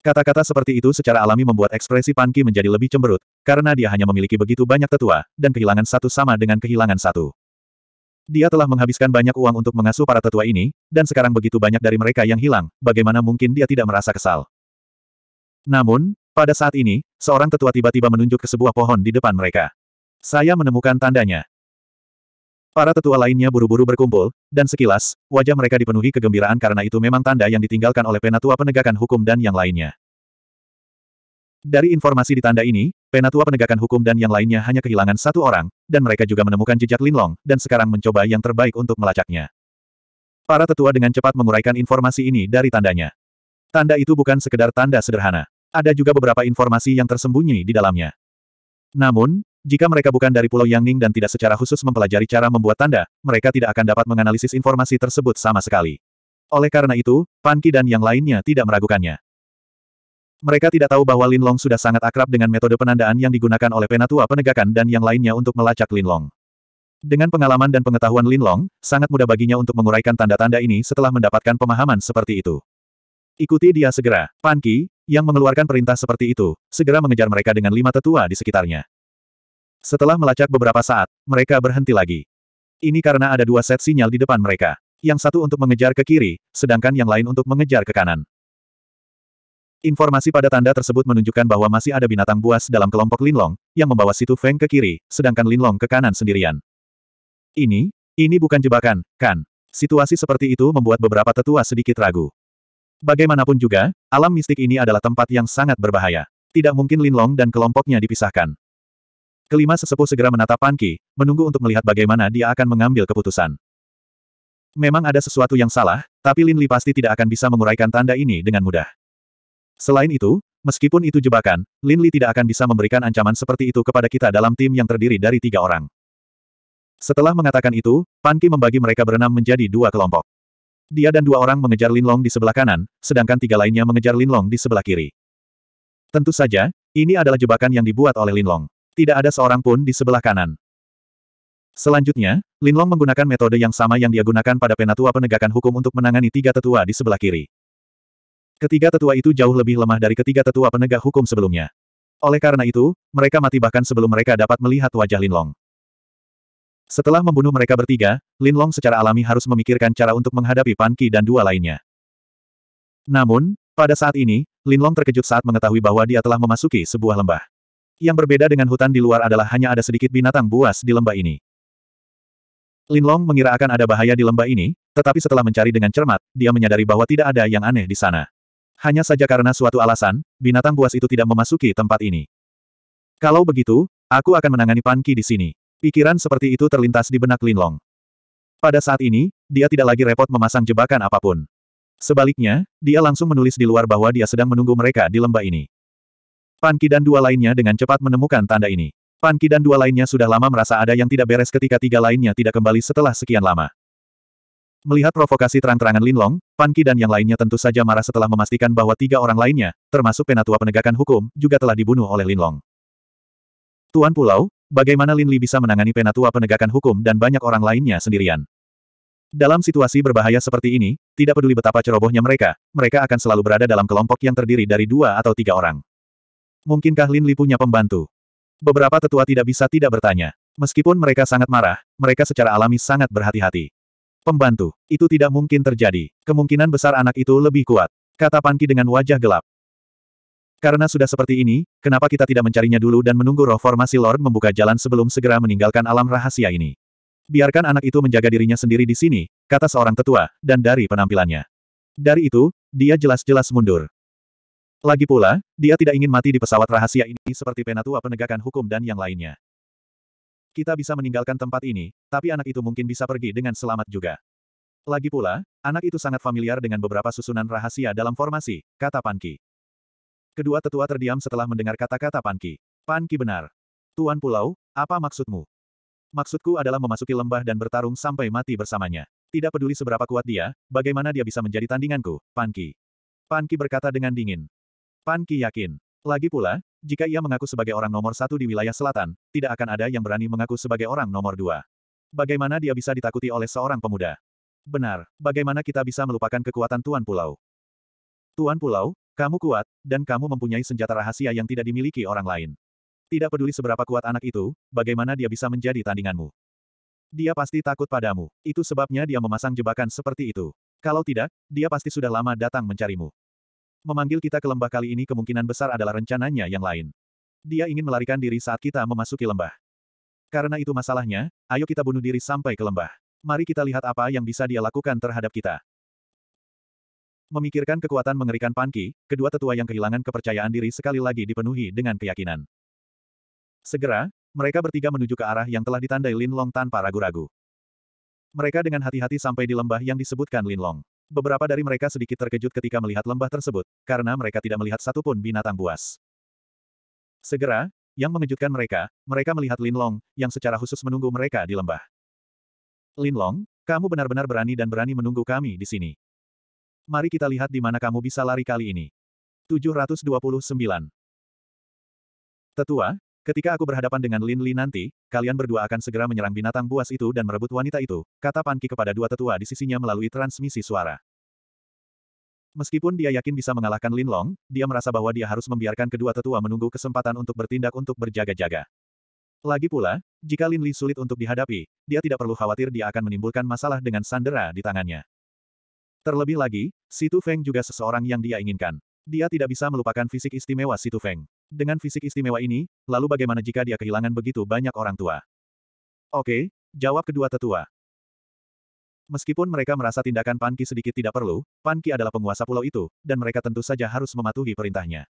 Kata-kata seperti itu secara alami membuat ekspresi Panki menjadi lebih cemberut, karena dia hanya memiliki begitu banyak tetua, dan kehilangan satu sama dengan kehilangan satu. Dia telah menghabiskan banyak uang untuk mengasuh para tetua ini, dan sekarang begitu banyak dari mereka yang hilang, bagaimana mungkin dia tidak merasa kesal. Namun, pada saat ini, seorang tetua tiba-tiba menunjuk ke sebuah pohon di depan mereka. Saya menemukan tandanya. Para tetua lainnya buru-buru berkumpul, dan sekilas, wajah mereka dipenuhi kegembiraan karena itu memang tanda yang ditinggalkan oleh penatua penegakan hukum dan yang lainnya. Dari informasi di tanda ini, penatua penegakan hukum dan yang lainnya hanya kehilangan satu orang, dan mereka juga menemukan jejak Linlong, dan sekarang mencoba yang terbaik untuk melacaknya. Para tetua dengan cepat menguraikan informasi ini dari tandanya. Tanda itu bukan sekedar tanda sederhana. Ada juga beberapa informasi yang tersembunyi di dalamnya. Namun, jika mereka bukan dari Pulau Yangning dan tidak secara khusus mempelajari cara membuat tanda, mereka tidak akan dapat menganalisis informasi tersebut sama sekali. Oleh karena itu, Panki dan yang lainnya tidak meragukannya. Mereka tidak tahu bahwa Lin Long sudah sangat akrab dengan metode penandaan yang digunakan oleh penatua penegakan dan yang lainnya untuk melacak Lin Long. Dengan pengalaman dan pengetahuan Lin Long, sangat mudah baginya untuk menguraikan tanda-tanda ini setelah mendapatkan pemahaman seperti itu. Ikuti dia segera. Panki, yang mengeluarkan perintah seperti itu, segera mengejar mereka dengan lima tetua di sekitarnya. Setelah melacak beberapa saat, mereka berhenti lagi. Ini karena ada dua set sinyal di depan mereka. Yang satu untuk mengejar ke kiri, sedangkan yang lain untuk mengejar ke kanan. Informasi pada tanda tersebut menunjukkan bahwa masih ada binatang buas dalam kelompok Linlong, yang membawa Situ Feng ke kiri, sedangkan Linlong ke kanan sendirian. Ini, ini bukan jebakan, kan? Situasi seperti itu membuat beberapa tetua sedikit ragu. Bagaimanapun juga, alam mistik ini adalah tempat yang sangat berbahaya. Tidak mungkin Linlong dan kelompoknya dipisahkan. Kelima sesepuh segera menatap Panki, menunggu untuk melihat bagaimana dia akan mengambil keputusan. Memang ada sesuatu yang salah, tapi Lin Li pasti tidak akan bisa menguraikan tanda ini dengan mudah. Selain itu, meskipun itu jebakan, Lin Li tidak akan bisa memberikan ancaman seperti itu kepada kita dalam tim yang terdiri dari tiga orang. Setelah mengatakan itu, Panki membagi mereka berenam menjadi dua kelompok. Dia dan dua orang mengejar Lin Long di sebelah kanan, sedangkan tiga lainnya mengejar Lin Long di sebelah kiri. Tentu saja, ini adalah jebakan yang dibuat oleh Lin Long tidak ada seorang pun di sebelah kanan. Selanjutnya, Linlong menggunakan metode yang sama yang dia gunakan pada penatua penegakan hukum untuk menangani tiga tetua di sebelah kiri. Ketiga tetua itu jauh lebih lemah dari ketiga tetua penegak hukum sebelumnya. Oleh karena itu, mereka mati bahkan sebelum mereka dapat melihat wajah Linlong. Setelah membunuh mereka bertiga, Linlong secara alami harus memikirkan cara untuk menghadapi Pan Qi dan dua lainnya. Namun, pada saat ini, Linlong terkejut saat mengetahui bahwa dia telah memasuki sebuah lembah. Yang berbeda dengan hutan di luar adalah hanya ada sedikit binatang buas di lembah ini. Linlong mengira akan ada bahaya di lembah ini, tetapi setelah mencari dengan cermat, dia menyadari bahwa tidak ada yang aneh di sana. Hanya saja karena suatu alasan, binatang buas itu tidak memasuki tempat ini. Kalau begitu, aku akan menangani Panki di sini. Pikiran seperti itu terlintas di benak Linlong. Pada saat ini, dia tidak lagi repot memasang jebakan apapun. Sebaliknya, dia langsung menulis di luar bahwa dia sedang menunggu mereka di lembah ini. Panki dan dua lainnya dengan cepat menemukan tanda ini. Panki dan dua lainnya sudah lama merasa ada yang tidak beres ketika tiga lainnya tidak kembali setelah sekian lama. Melihat provokasi terang-terangan Linlong, Panki dan yang lainnya tentu saja marah setelah memastikan bahwa tiga orang lainnya, termasuk penatua penegakan hukum, juga telah dibunuh oleh Linlong. Tuan Pulau, bagaimana Lin Li bisa menangani penatua penegakan hukum dan banyak orang lainnya sendirian? Dalam situasi berbahaya seperti ini, tidak peduli betapa cerobohnya mereka, mereka akan selalu berada dalam kelompok yang terdiri dari dua atau tiga orang. Mungkinkah Lin Li punya pembantu? Beberapa tetua tidak bisa tidak bertanya. Meskipun mereka sangat marah, mereka secara alami sangat berhati-hati. Pembantu, itu tidak mungkin terjadi. Kemungkinan besar anak itu lebih kuat. Kata Panki dengan wajah gelap. Karena sudah seperti ini, kenapa kita tidak mencarinya dulu dan menunggu roh formasi Lord membuka jalan sebelum segera meninggalkan alam rahasia ini? Biarkan anak itu menjaga dirinya sendiri di sini, kata seorang tetua, dan dari penampilannya. Dari itu, dia jelas-jelas mundur. Lagi pula, dia tidak ingin mati di pesawat rahasia ini seperti penatua penegakan hukum dan yang lainnya. Kita bisa meninggalkan tempat ini, tapi anak itu mungkin bisa pergi dengan selamat juga. Lagi pula, anak itu sangat familiar dengan beberapa susunan rahasia dalam formasi, kata Panki. Kedua tetua terdiam setelah mendengar kata-kata Panki. Panki benar. Tuan Pulau, apa maksudmu? Maksudku adalah memasuki lembah dan bertarung sampai mati bersamanya. Tidak peduli seberapa kuat dia, bagaimana dia bisa menjadi tandinganku, Panki. Panki berkata dengan dingin. Pan Ki yakin. Lagi pula, jika ia mengaku sebagai orang nomor satu di wilayah selatan, tidak akan ada yang berani mengaku sebagai orang nomor dua. Bagaimana dia bisa ditakuti oleh seorang pemuda? Benar, bagaimana kita bisa melupakan kekuatan Tuan Pulau? Tuan Pulau, kamu kuat, dan kamu mempunyai senjata rahasia yang tidak dimiliki orang lain. Tidak peduli seberapa kuat anak itu, bagaimana dia bisa menjadi tandinganmu. Dia pasti takut padamu. Itu sebabnya dia memasang jebakan seperti itu. Kalau tidak, dia pasti sudah lama datang mencarimu. Memanggil kita ke lembah kali ini kemungkinan besar adalah rencananya yang lain. Dia ingin melarikan diri saat kita memasuki lembah. Karena itu masalahnya, ayo kita bunuh diri sampai ke lembah. Mari kita lihat apa yang bisa dia lakukan terhadap kita. Memikirkan kekuatan mengerikan Panki, kedua tetua yang kehilangan kepercayaan diri sekali lagi dipenuhi dengan keyakinan. Segera, mereka bertiga menuju ke arah yang telah ditandai Linlong tanpa ragu-ragu. Mereka dengan hati-hati sampai di lembah yang disebutkan Linlong. Beberapa dari mereka sedikit terkejut ketika melihat lembah tersebut, karena mereka tidak melihat satupun binatang buas. Segera, yang mengejutkan mereka, mereka melihat Lin Long yang secara khusus menunggu mereka di lembah. Lin Long, kamu benar-benar berani dan berani menunggu kami di sini. Mari kita lihat di mana kamu bisa lari kali ini. 729. Tetua, Ketika aku berhadapan dengan Lin Li nanti, kalian berdua akan segera menyerang binatang buas itu dan merebut wanita itu, kata Panki kepada dua tetua di sisinya melalui transmisi suara. Meskipun dia yakin bisa mengalahkan Lin Long, dia merasa bahwa dia harus membiarkan kedua tetua menunggu kesempatan untuk bertindak untuk berjaga-jaga. Lagi pula, jika Lin Li sulit untuk dihadapi, dia tidak perlu khawatir dia akan menimbulkan masalah dengan sandera di tangannya. Terlebih lagi, Situ Feng juga seseorang yang dia inginkan. Dia tidak bisa melupakan fisik istimewa Situ Feng. Dengan fisik istimewa ini, lalu bagaimana jika dia kehilangan begitu banyak orang tua? Oke, jawab kedua tetua. Meskipun mereka merasa tindakan Panki sedikit tidak perlu, Panki adalah penguasa pulau itu, dan mereka tentu saja harus mematuhi perintahnya.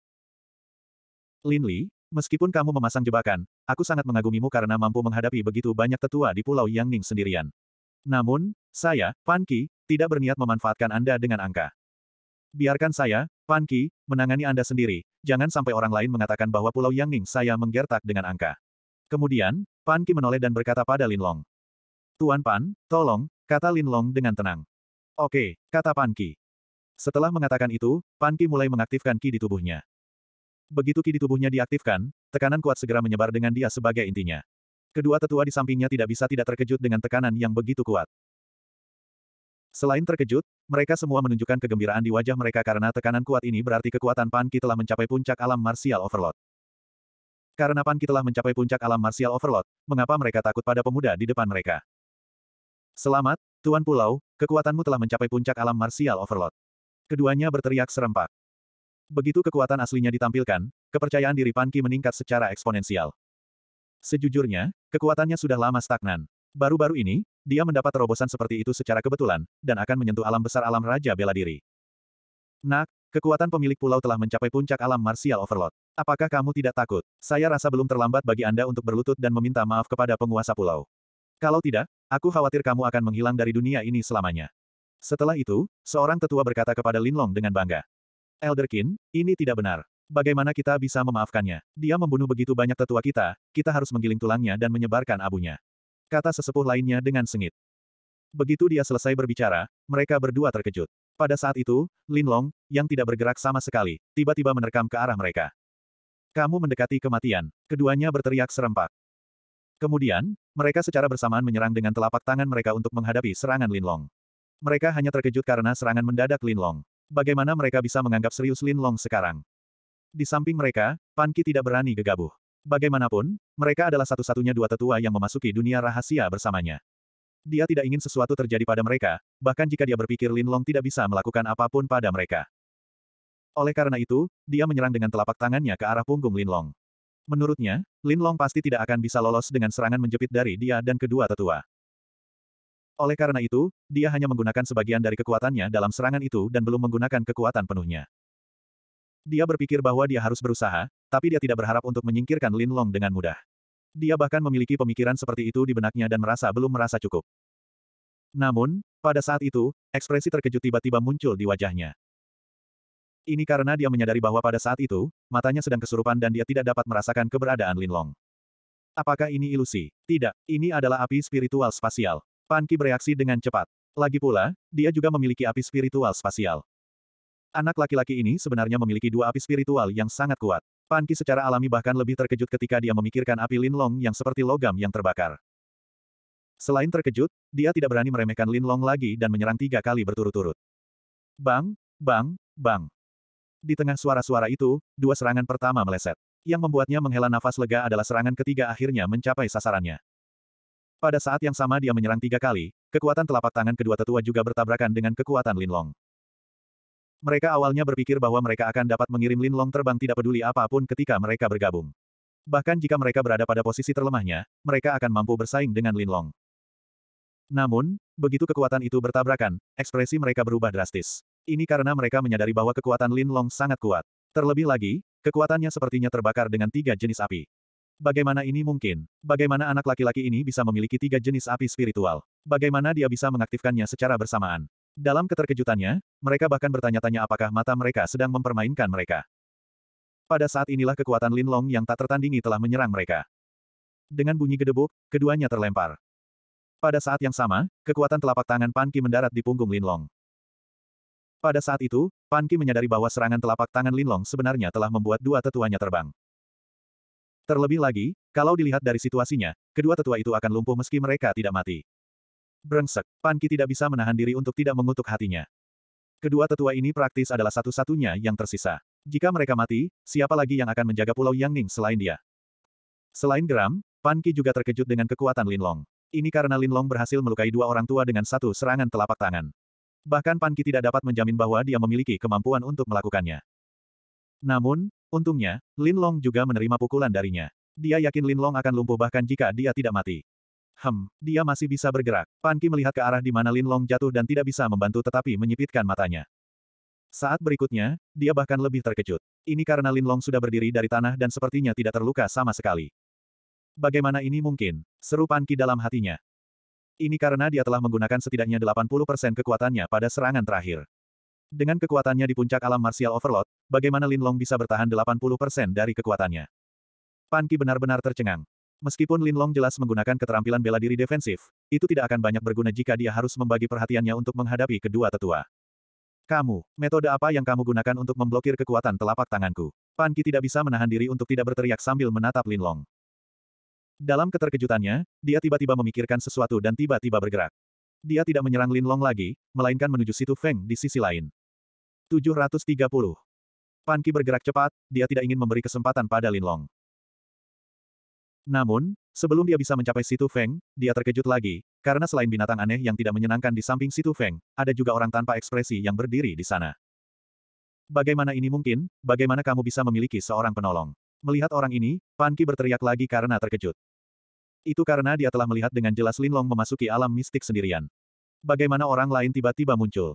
Lin Li, meskipun kamu memasang jebakan, aku sangat mengagumimu karena mampu menghadapi begitu banyak tetua di Pulau Yangning sendirian. Namun, saya, Panki, tidak berniat memanfaatkan Anda dengan angka. Biarkan saya, Pan Ki, menangani Anda sendiri, jangan sampai orang lain mengatakan bahwa Pulau Yangning saya menggertak dengan angka. Kemudian, Pan Ki menoleh dan berkata pada Lin Long, Tuan Pan, tolong, kata Lin Long dengan tenang. Oke, kata Pan Ki. Setelah mengatakan itu, Pan Ki mulai mengaktifkan Ki di tubuhnya. Begitu Ki di tubuhnya diaktifkan, tekanan kuat segera menyebar dengan dia sebagai intinya. Kedua tetua di sampingnya tidak bisa tidak terkejut dengan tekanan yang begitu kuat. Selain terkejut, mereka semua menunjukkan kegembiraan di wajah mereka karena tekanan kuat ini berarti kekuatan Panki telah mencapai puncak alam martial overload. Karena Panki telah mencapai puncak alam martial overload, mengapa mereka takut pada pemuda di depan mereka? Selamat, Tuan Pulau, kekuatanmu telah mencapai puncak alam martial overload. Keduanya berteriak serempak. Begitu kekuatan aslinya ditampilkan, kepercayaan diri Panki meningkat secara eksponensial. Sejujurnya, kekuatannya sudah lama stagnan. Baru-baru ini, dia mendapat terobosan seperti itu secara kebetulan, dan akan menyentuh alam besar alam Raja Bela Diri. Nak, kekuatan pemilik pulau telah mencapai puncak alam Martial Overlord. Apakah kamu tidak takut? Saya rasa belum terlambat bagi Anda untuk berlutut dan meminta maaf kepada penguasa pulau. Kalau tidak, aku khawatir kamu akan menghilang dari dunia ini selamanya. Setelah itu, seorang tetua berkata kepada Lin Long dengan bangga. Elderkin, ini tidak benar. Bagaimana kita bisa memaafkannya? Dia membunuh begitu banyak tetua kita, kita harus menggiling tulangnya dan menyebarkan abunya kata sesepuh lainnya dengan sengit. Begitu dia selesai berbicara, mereka berdua terkejut. Pada saat itu, Lin Long, yang tidak bergerak sama sekali, tiba-tiba menerkam ke arah mereka. Kamu mendekati kematian. Keduanya berteriak serempak. Kemudian, mereka secara bersamaan menyerang dengan telapak tangan mereka untuk menghadapi serangan Lin Long. Mereka hanya terkejut karena serangan mendadak Lin Long. Bagaimana mereka bisa menganggap serius Lin Long sekarang? Di samping mereka, Pan tidak berani gegabah. Bagaimanapun, mereka adalah satu-satunya dua tetua yang memasuki dunia rahasia bersamanya. Dia tidak ingin sesuatu terjadi pada mereka, bahkan jika dia berpikir Lin Long tidak bisa melakukan apapun pada mereka. Oleh karena itu, dia menyerang dengan telapak tangannya ke arah punggung Lin Long. Menurutnya, Lin Long pasti tidak akan bisa lolos dengan serangan menjepit dari dia dan kedua tetua. Oleh karena itu, dia hanya menggunakan sebagian dari kekuatannya dalam serangan itu dan belum menggunakan kekuatan penuhnya. Dia berpikir bahwa dia harus berusaha, tapi dia tidak berharap untuk menyingkirkan Lin Long dengan mudah. Dia bahkan memiliki pemikiran seperti itu di benaknya dan merasa belum merasa cukup. Namun, pada saat itu, ekspresi terkejut tiba-tiba muncul di wajahnya. Ini karena dia menyadari bahwa pada saat itu, matanya sedang kesurupan dan dia tidak dapat merasakan keberadaan Lin Long. Apakah ini ilusi? Tidak, ini adalah api spiritual spasial. Panki bereaksi dengan cepat. Lagi pula, dia juga memiliki api spiritual spasial. Anak laki-laki ini sebenarnya memiliki dua api spiritual yang sangat kuat. Panki secara alami bahkan lebih terkejut ketika dia memikirkan api Linlong yang seperti logam yang terbakar. Selain terkejut, dia tidak berani meremehkan Linlong lagi dan menyerang tiga kali berturut-turut. Bang, bang, bang. Di tengah suara-suara itu, dua serangan pertama meleset. Yang membuatnya menghela nafas lega adalah serangan ketiga akhirnya mencapai sasarannya. Pada saat yang sama dia menyerang tiga kali, kekuatan telapak tangan kedua tetua juga bertabrakan dengan kekuatan Linlong. Mereka awalnya berpikir bahwa mereka akan dapat mengirim Lin Long terbang tidak peduli apapun ketika mereka bergabung. Bahkan jika mereka berada pada posisi terlemahnya, mereka akan mampu bersaing dengan Lin Long. Namun, begitu kekuatan itu bertabrakan, ekspresi mereka berubah drastis. Ini karena mereka menyadari bahwa kekuatan Lin Long sangat kuat. Terlebih lagi, kekuatannya sepertinya terbakar dengan tiga jenis api. Bagaimana ini mungkin? Bagaimana anak laki-laki ini bisa memiliki tiga jenis api spiritual? Bagaimana dia bisa mengaktifkannya secara bersamaan? Dalam keterkejutannya, mereka bahkan bertanya-tanya apakah mata mereka sedang mempermainkan mereka. Pada saat inilah kekuatan Lin Long yang tak tertandingi telah menyerang mereka. Dengan bunyi gedebuk, keduanya terlempar. Pada saat yang sama, kekuatan telapak tangan Pan Ki mendarat di punggung Lin Long. Pada saat itu, Pan Ki menyadari bahwa serangan telapak tangan Lin Long sebenarnya telah membuat dua tetuanya terbang. Terlebih lagi, kalau dilihat dari situasinya, kedua tetua itu akan lumpuh meski mereka tidak mati. Brengsek, Pan Ki tidak bisa menahan diri untuk tidak mengutuk hatinya. Kedua tetua ini praktis adalah satu-satunya yang tersisa. Jika mereka mati, siapa lagi yang akan menjaga Pulau Yangning selain dia? Selain geram, Pan Ki juga terkejut dengan kekuatan Linlong. Ini karena Linlong berhasil melukai dua orang tua dengan satu serangan telapak tangan. Bahkan Pan Ki tidak dapat menjamin bahwa dia memiliki kemampuan untuk melakukannya. Namun, untungnya, Linlong juga menerima pukulan darinya. Dia yakin Linlong akan lumpuh bahkan jika dia tidak mati. Hem, dia masih bisa bergerak. Panki melihat ke arah di mana Lin Long jatuh dan tidak bisa membantu tetapi menyipitkan matanya. Saat berikutnya, dia bahkan lebih terkejut. Ini karena Lin Long sudah berdiri dari tanah dan sepertinya tidak terluka sama sekali. Bagaimana ini mungkin? Seru Panki dalam hatinya. Ini karena dia telah menggunakan setidaknya 80% kekuatannya pada serangan terakhir. Dengan kekuatannya di puncak alam martial overload, bagaimana Lin Long bisa bertahan 80% dari kekuatannya? Panki benar-benar tercengang. Meskipun Lin Long jelas menggunakan keterampilan bela diri defensif, itu tidak akan banyak berguna jika dia harus membagi perhatiannya untuk menghadapi kedua tetua. Kamu, metode apa yang kamu gunakan untuk memblokir kekuatan telapak tanganku? Pan Ki tidak bisa menahan diri untuk tidak berteriak sambil menatap Lin Long. Dalam keterkejutannya, dia tiba-tiba memikirkan sesuatu dan tiba-tiba bergerak. Dia tidak menyerang Lin Long lagi, melainkan menuju situ Feng di sisi lain. 730. Pan Ki bergerak cepat, dia tidak ingin memberi kesempatan pada Lin Long. Namun, sebelum dia bisa mencapai Situ Feng, dia terkejut lagi, karena selain binatang aneh yang tidak menyenangkan di samping Situ Feng, ada juga orang tanpa ekspresi yang berdiri di sana. Bagaimana ini mungkin? Bagaimana kamu bisa memiliki seorang penolong? Melihat orang ini, Panki berteriak lagi karena terkejut. Itu karena dia telah melihat dengan jelas Linlong memasuki alam mistik sendirian. Bagaimana orang lain tiba-tiba muncul?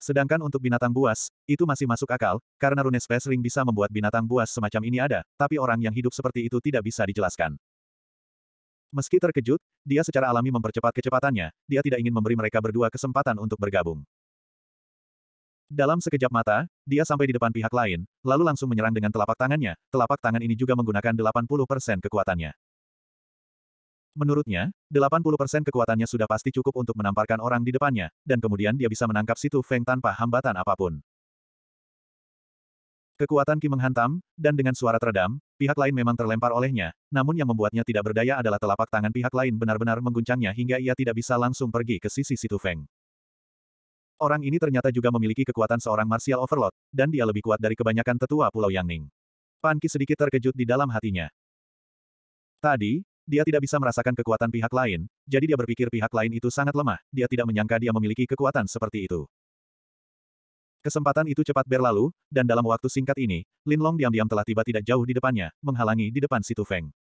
Sedangkan untuk binatang buas, itu masih masuk akal, karena rune Space Ring bisa membuat binatang buas semacam ini ada, tapi orang yang hidup seperti itu tidak bisa dijelaskan. Meski terkejut, dia secara alami mempercepat kecepatannya, dia tidak ingin memberi mereka berdua kesempatan untuk bergabung. Dalam sekejap mata, dia sampai di depan pihak lain, lalu langsung menyerang dengan telapak tangannya. Telapak tangan ini juga menggunakan 80% kekuatannya. Menurutnya, 80% kekuatannya sudah pasti cukup untuk menamparkan orang di depannya, dan kemudian dia bisa menangkap Situ Feng tanpa hambatan apapun. Kekuatan Qi menghantam, dan dengan suara teredam, pihak lain memang terlempar olehnya, namun yang membuatnya tidak berdaya adalah telapak tangan pihak lain benar-benar mengguncangnya hingga ia tidak bisa langsung pergi ke sisi Situ Feng. Orang ini ternyata juga memiliki kekuatan seorang martial overlord, dan dia lebih kuat dari kebanyakan tetua Pulau Yangning. Pan Panki sedikit terkejut di dalam hatinya. Tadi, dia tidak bisa merasakan kekuatan pihak lain, jadi dia berpikir pihak lain itu sangat lemah, dia tidak menyangka dia memiliki kekuatan seperti itu. Kesempatan itu cepat berlalu, dan dalam waktu singkat ini, Lin Long diam-diam telah tiba tidak jauh di depannya, menghalangi di depan situ Feng.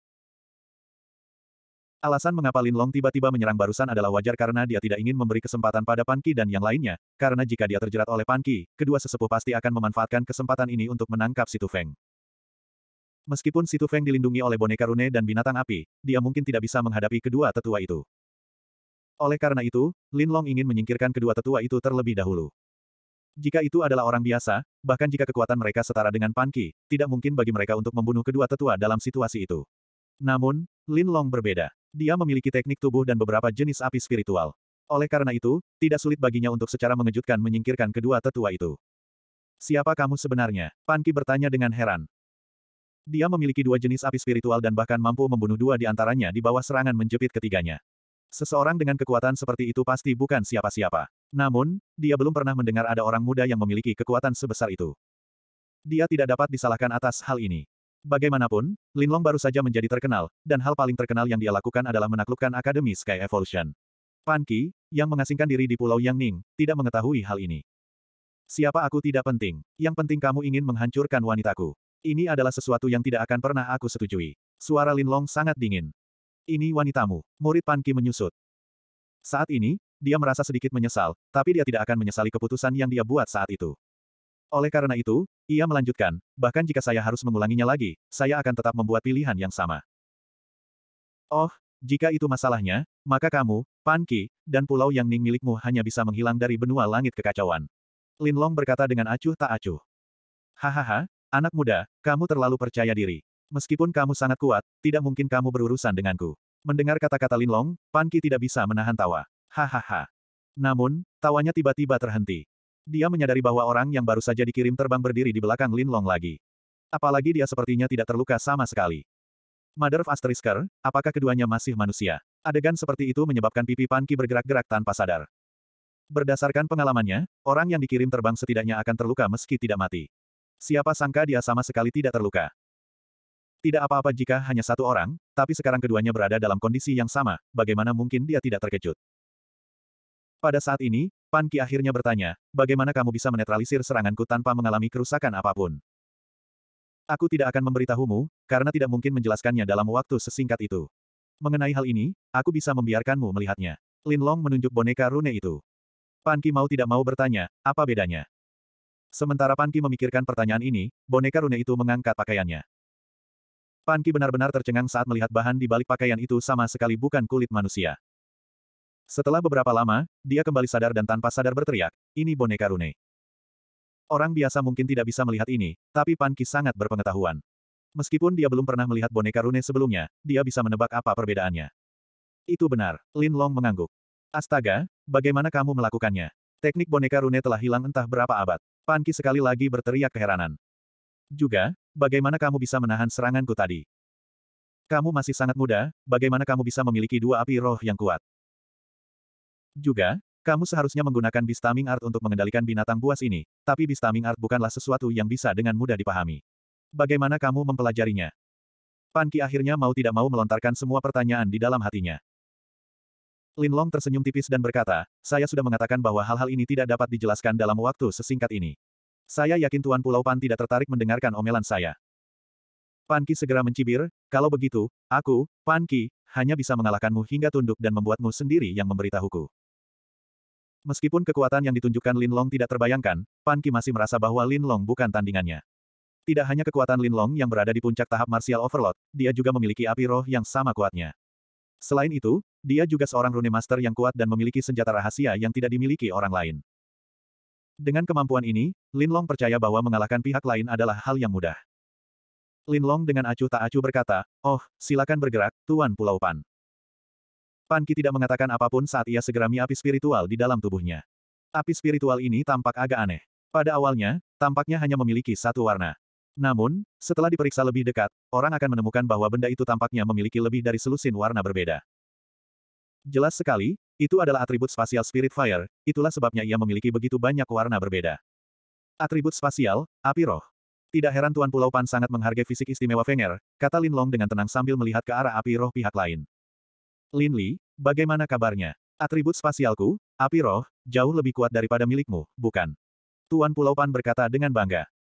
Alasan mengapa Lin Long tiba-tiba menyerang barusan adalah wajar karena dia tidak ingin memberi kesempatan pada Panki dan yang lainnya, karena jika dia terjerat oleh Panki, kedua sesepuh pasti akan memanfaatkan kesempatan ini untuk menangkap situ Feng. Meskipun Situ Feng dilindungi oleh boneka rune dan binatang api, dia mungkin tidak bisa menghadapi kedua tetua itu. Oleh karena itu, Lin Long ingin menyingkirkan kedua tetua itu terlebih dahulu. Jika itu adalah orang biasa, bahkan jika kekuatan mereka setara dengan Panki, tidak mungkin bagi mereka untuk membunuh kedua tetua dalam situasi itu. Namun, Lin Long berbeda. Dia memiliki teknik tubuh dan beberapa jenis api spiritual. Oleh karena itu, tidak sulit baginya untuk secara mengejutkan menyingkirkan kedua tetua itu. Siapa kamu sebenarnya? Panki bertanya dengan heran. Dia memiliki dua jenis api spiritual dan bahkan mampu membunuh dua di antaranya di bawah serangan menjepit ketiganya. Seseorang dengan kekuatan seperti itu pasti bukan siapa-siapa. Namun, dia belum pernah mendengar ada orang muda yang memiliki kekuatan sebesar itu. Dia tidak dapat disalahkan atas hal ini. Bagaimanapun, Linlong baru saja menjadi terkenal, dan hal paling terkenal yang dia lakukan adalah menaklukkan Akademi Sky Evolution. Panki, yang mengasingkan diri di Pulau Yang Ning, tidak mengetahui hal ini. Siapa aku tidak penting, yang penting kamu ingin menghancurkan wanitaku. Ini adalah sesuatu yang tidak akan pernah aku setujui. Suara Linlong sangat dingin. Ini wanitamu. Murid Panki menyusut. Saat ini, dia merasa sedikit menyesal, tapi dia tidak akan menyesali keputusan yang dia buat saat itu. Oleh karena itu, ia melanjutkan, bahkan jika saya harus mengulanginya lagi, saya akan tetap membuat pilihan yang sama. Oh, jika itu masalahnya, maka kamu, Panki, dan pulau yang Ning milikmu hanya bisa menghilang dari benua langit kekacauan. Linlong berkata dengan acuh tak acuh. Hahaha, Anak muda, kamu terlalu percaya diri. Meskipun kamu sangat kuat, tidak mungkin kamu berurusan denganku. Mendengar kata-kata Linlong, Panki tidak bisa menahan tawa. Hahaha. Namun, tawanya tiba-tiba terhenti. Dia menyadari bahwa orang yang baru saja dikirim terbang berdiri di belakang Linlong lagi. Apalagi dia sepertinya tidak terluka sama sekali. Mother of Asterisker, apakah keduanya masih manusia? Adegan seperti itu menyebabkan pipi Panki bergerak-gerak tanpa sadar. Berdasarkan pengalamannya, orang yang dikirim terbang setidaknya akan terluka meski tidak mati. Siapa sangka dia sama sekali tidak terluka. Tidak apa-apa jika hanya satu orang, tapi sekarang keduanya berada dalam kondisi yang sama, bagaimana mungkin dia tidak terkejut. Pada saat ini, Pan Ki akhirnya bertanya, bagaimana kamu bisa menetralisir seranganku tanpa mengalami kerusakan apapun? Aku tidak akan memberitahumu, karena tidak mungkin menjelaskannya dalam waktu sesingkat itu. Mengenai hal ini, aku bisa membiarkanmu melihatnya. Lin Long menunjuk boneka rune itu. Pan Ki mau tidak mau bertanya, apa bedanya? Sementara Panki memikirkan pertanyaan ini, boneka rune itu mengangkat pakaiannya. Panki benar-benar tercengang saat melihat bahan di balik pakaian itu sama sekali bukan kulit manusia. Setelah beberapa lama, dia kembali sadar dan tanpa sadar berteriak, ini boneka rune. Orang biasa mungkin tidak bisa melihat ini, tapi Panki sangat berpengetahuan. Meskipun dia belum pernah melihat boneka rune sebelumnya, dia bisa menebak apa perbedaannya. Itu benar, Lin Long mengangguk. Astaga, bagaimana kamu melakukannya? Teknik boneka rune telah hilang entah berapa abad. Panki sekali lagi berteriak keheranan. Juga, bagaimana kamu bisa menahan seranganku tadi? Kamu masih sangat muda, bagaimana kamu bisa memiliki dua api roh yang kuat? Juga, kamu seharusnya menggunakan Bistaming Art untuk mengendalikan binatang buas ini, tapi Bistaming Art bukanlah sesuatu yang bisa dengan mudah dipahami. Bagaimana kamu mempelajarinya? Panki akhirnya mau tidak mau melontarkan semua pertanyaan di dalam hatinya. Lin Long tersenyum tipis dan berkata, saya sudah mengatakan bahwa hal-hal ini tidak dapat dijelaskan dalam waktu sesingkat ini. Saya yakin Tuan Pulau Pan tidak tertarik mendengarkan omelan saya. Pan Ki segera mencibir, kalau begitu, aku, Pan Ki, hanya bisa mengalahkanmu hingga tunduk dan membuatmu sendiri yang memberitahuku. Meskipun kekuatan yang ditunjukkan Lin Long tidak terbayangkan, Pan Ki masih merasa bahwa Lin Long bukan tandingannya. Tidak hanya kekuatan Lin Long yang berada di puncak tahap martial overload, dia juga memiliki api roh yang sama kuatnya. Selain itu, dia juga seorang rune master yang kuat dan memiliki senjata rahasia yang tidak dimiliki orang lain. Dengan kemampuan ini, Lin Long percaya bahwa mengalahkan pihak lain adalah hal yang mudah. Lin Long dengan acuh tak acuh berkata, Oh, silakan bergerak, Tuan Pulau Pan. Pan Ki tidak mengatakan apapun saat ia segera api spiritual di dalam tubuhnya. Api spiritual ini tampak agak aneh. Pada awalnya, tampaknya hanya memiliki satu warna. Namun, setelah diperiksa lebih dekat, orang akan menemukan bahwa benda itu tampaknya memiliki lebih dari selusin warna berbeda. Jelas sekali, itu adalah atribut spasial Spirit Fire, itulah sebabnya ia memiliki begitu banyak warna berbeda. Atribut spasial, api roh. Tidak heran Tuan Pulau Pan sangat menghargai fisik istimewa Fenger, kata Lin Long dengan tenang sambil melihat ke arah api roh pihak lain. Lin Li, bagaimana kabarnya? Atribut spasialku, api roh, jauh lebih kuat daripada milikmu, bukan? Tuan Pulau Pan berkata dengan bangga.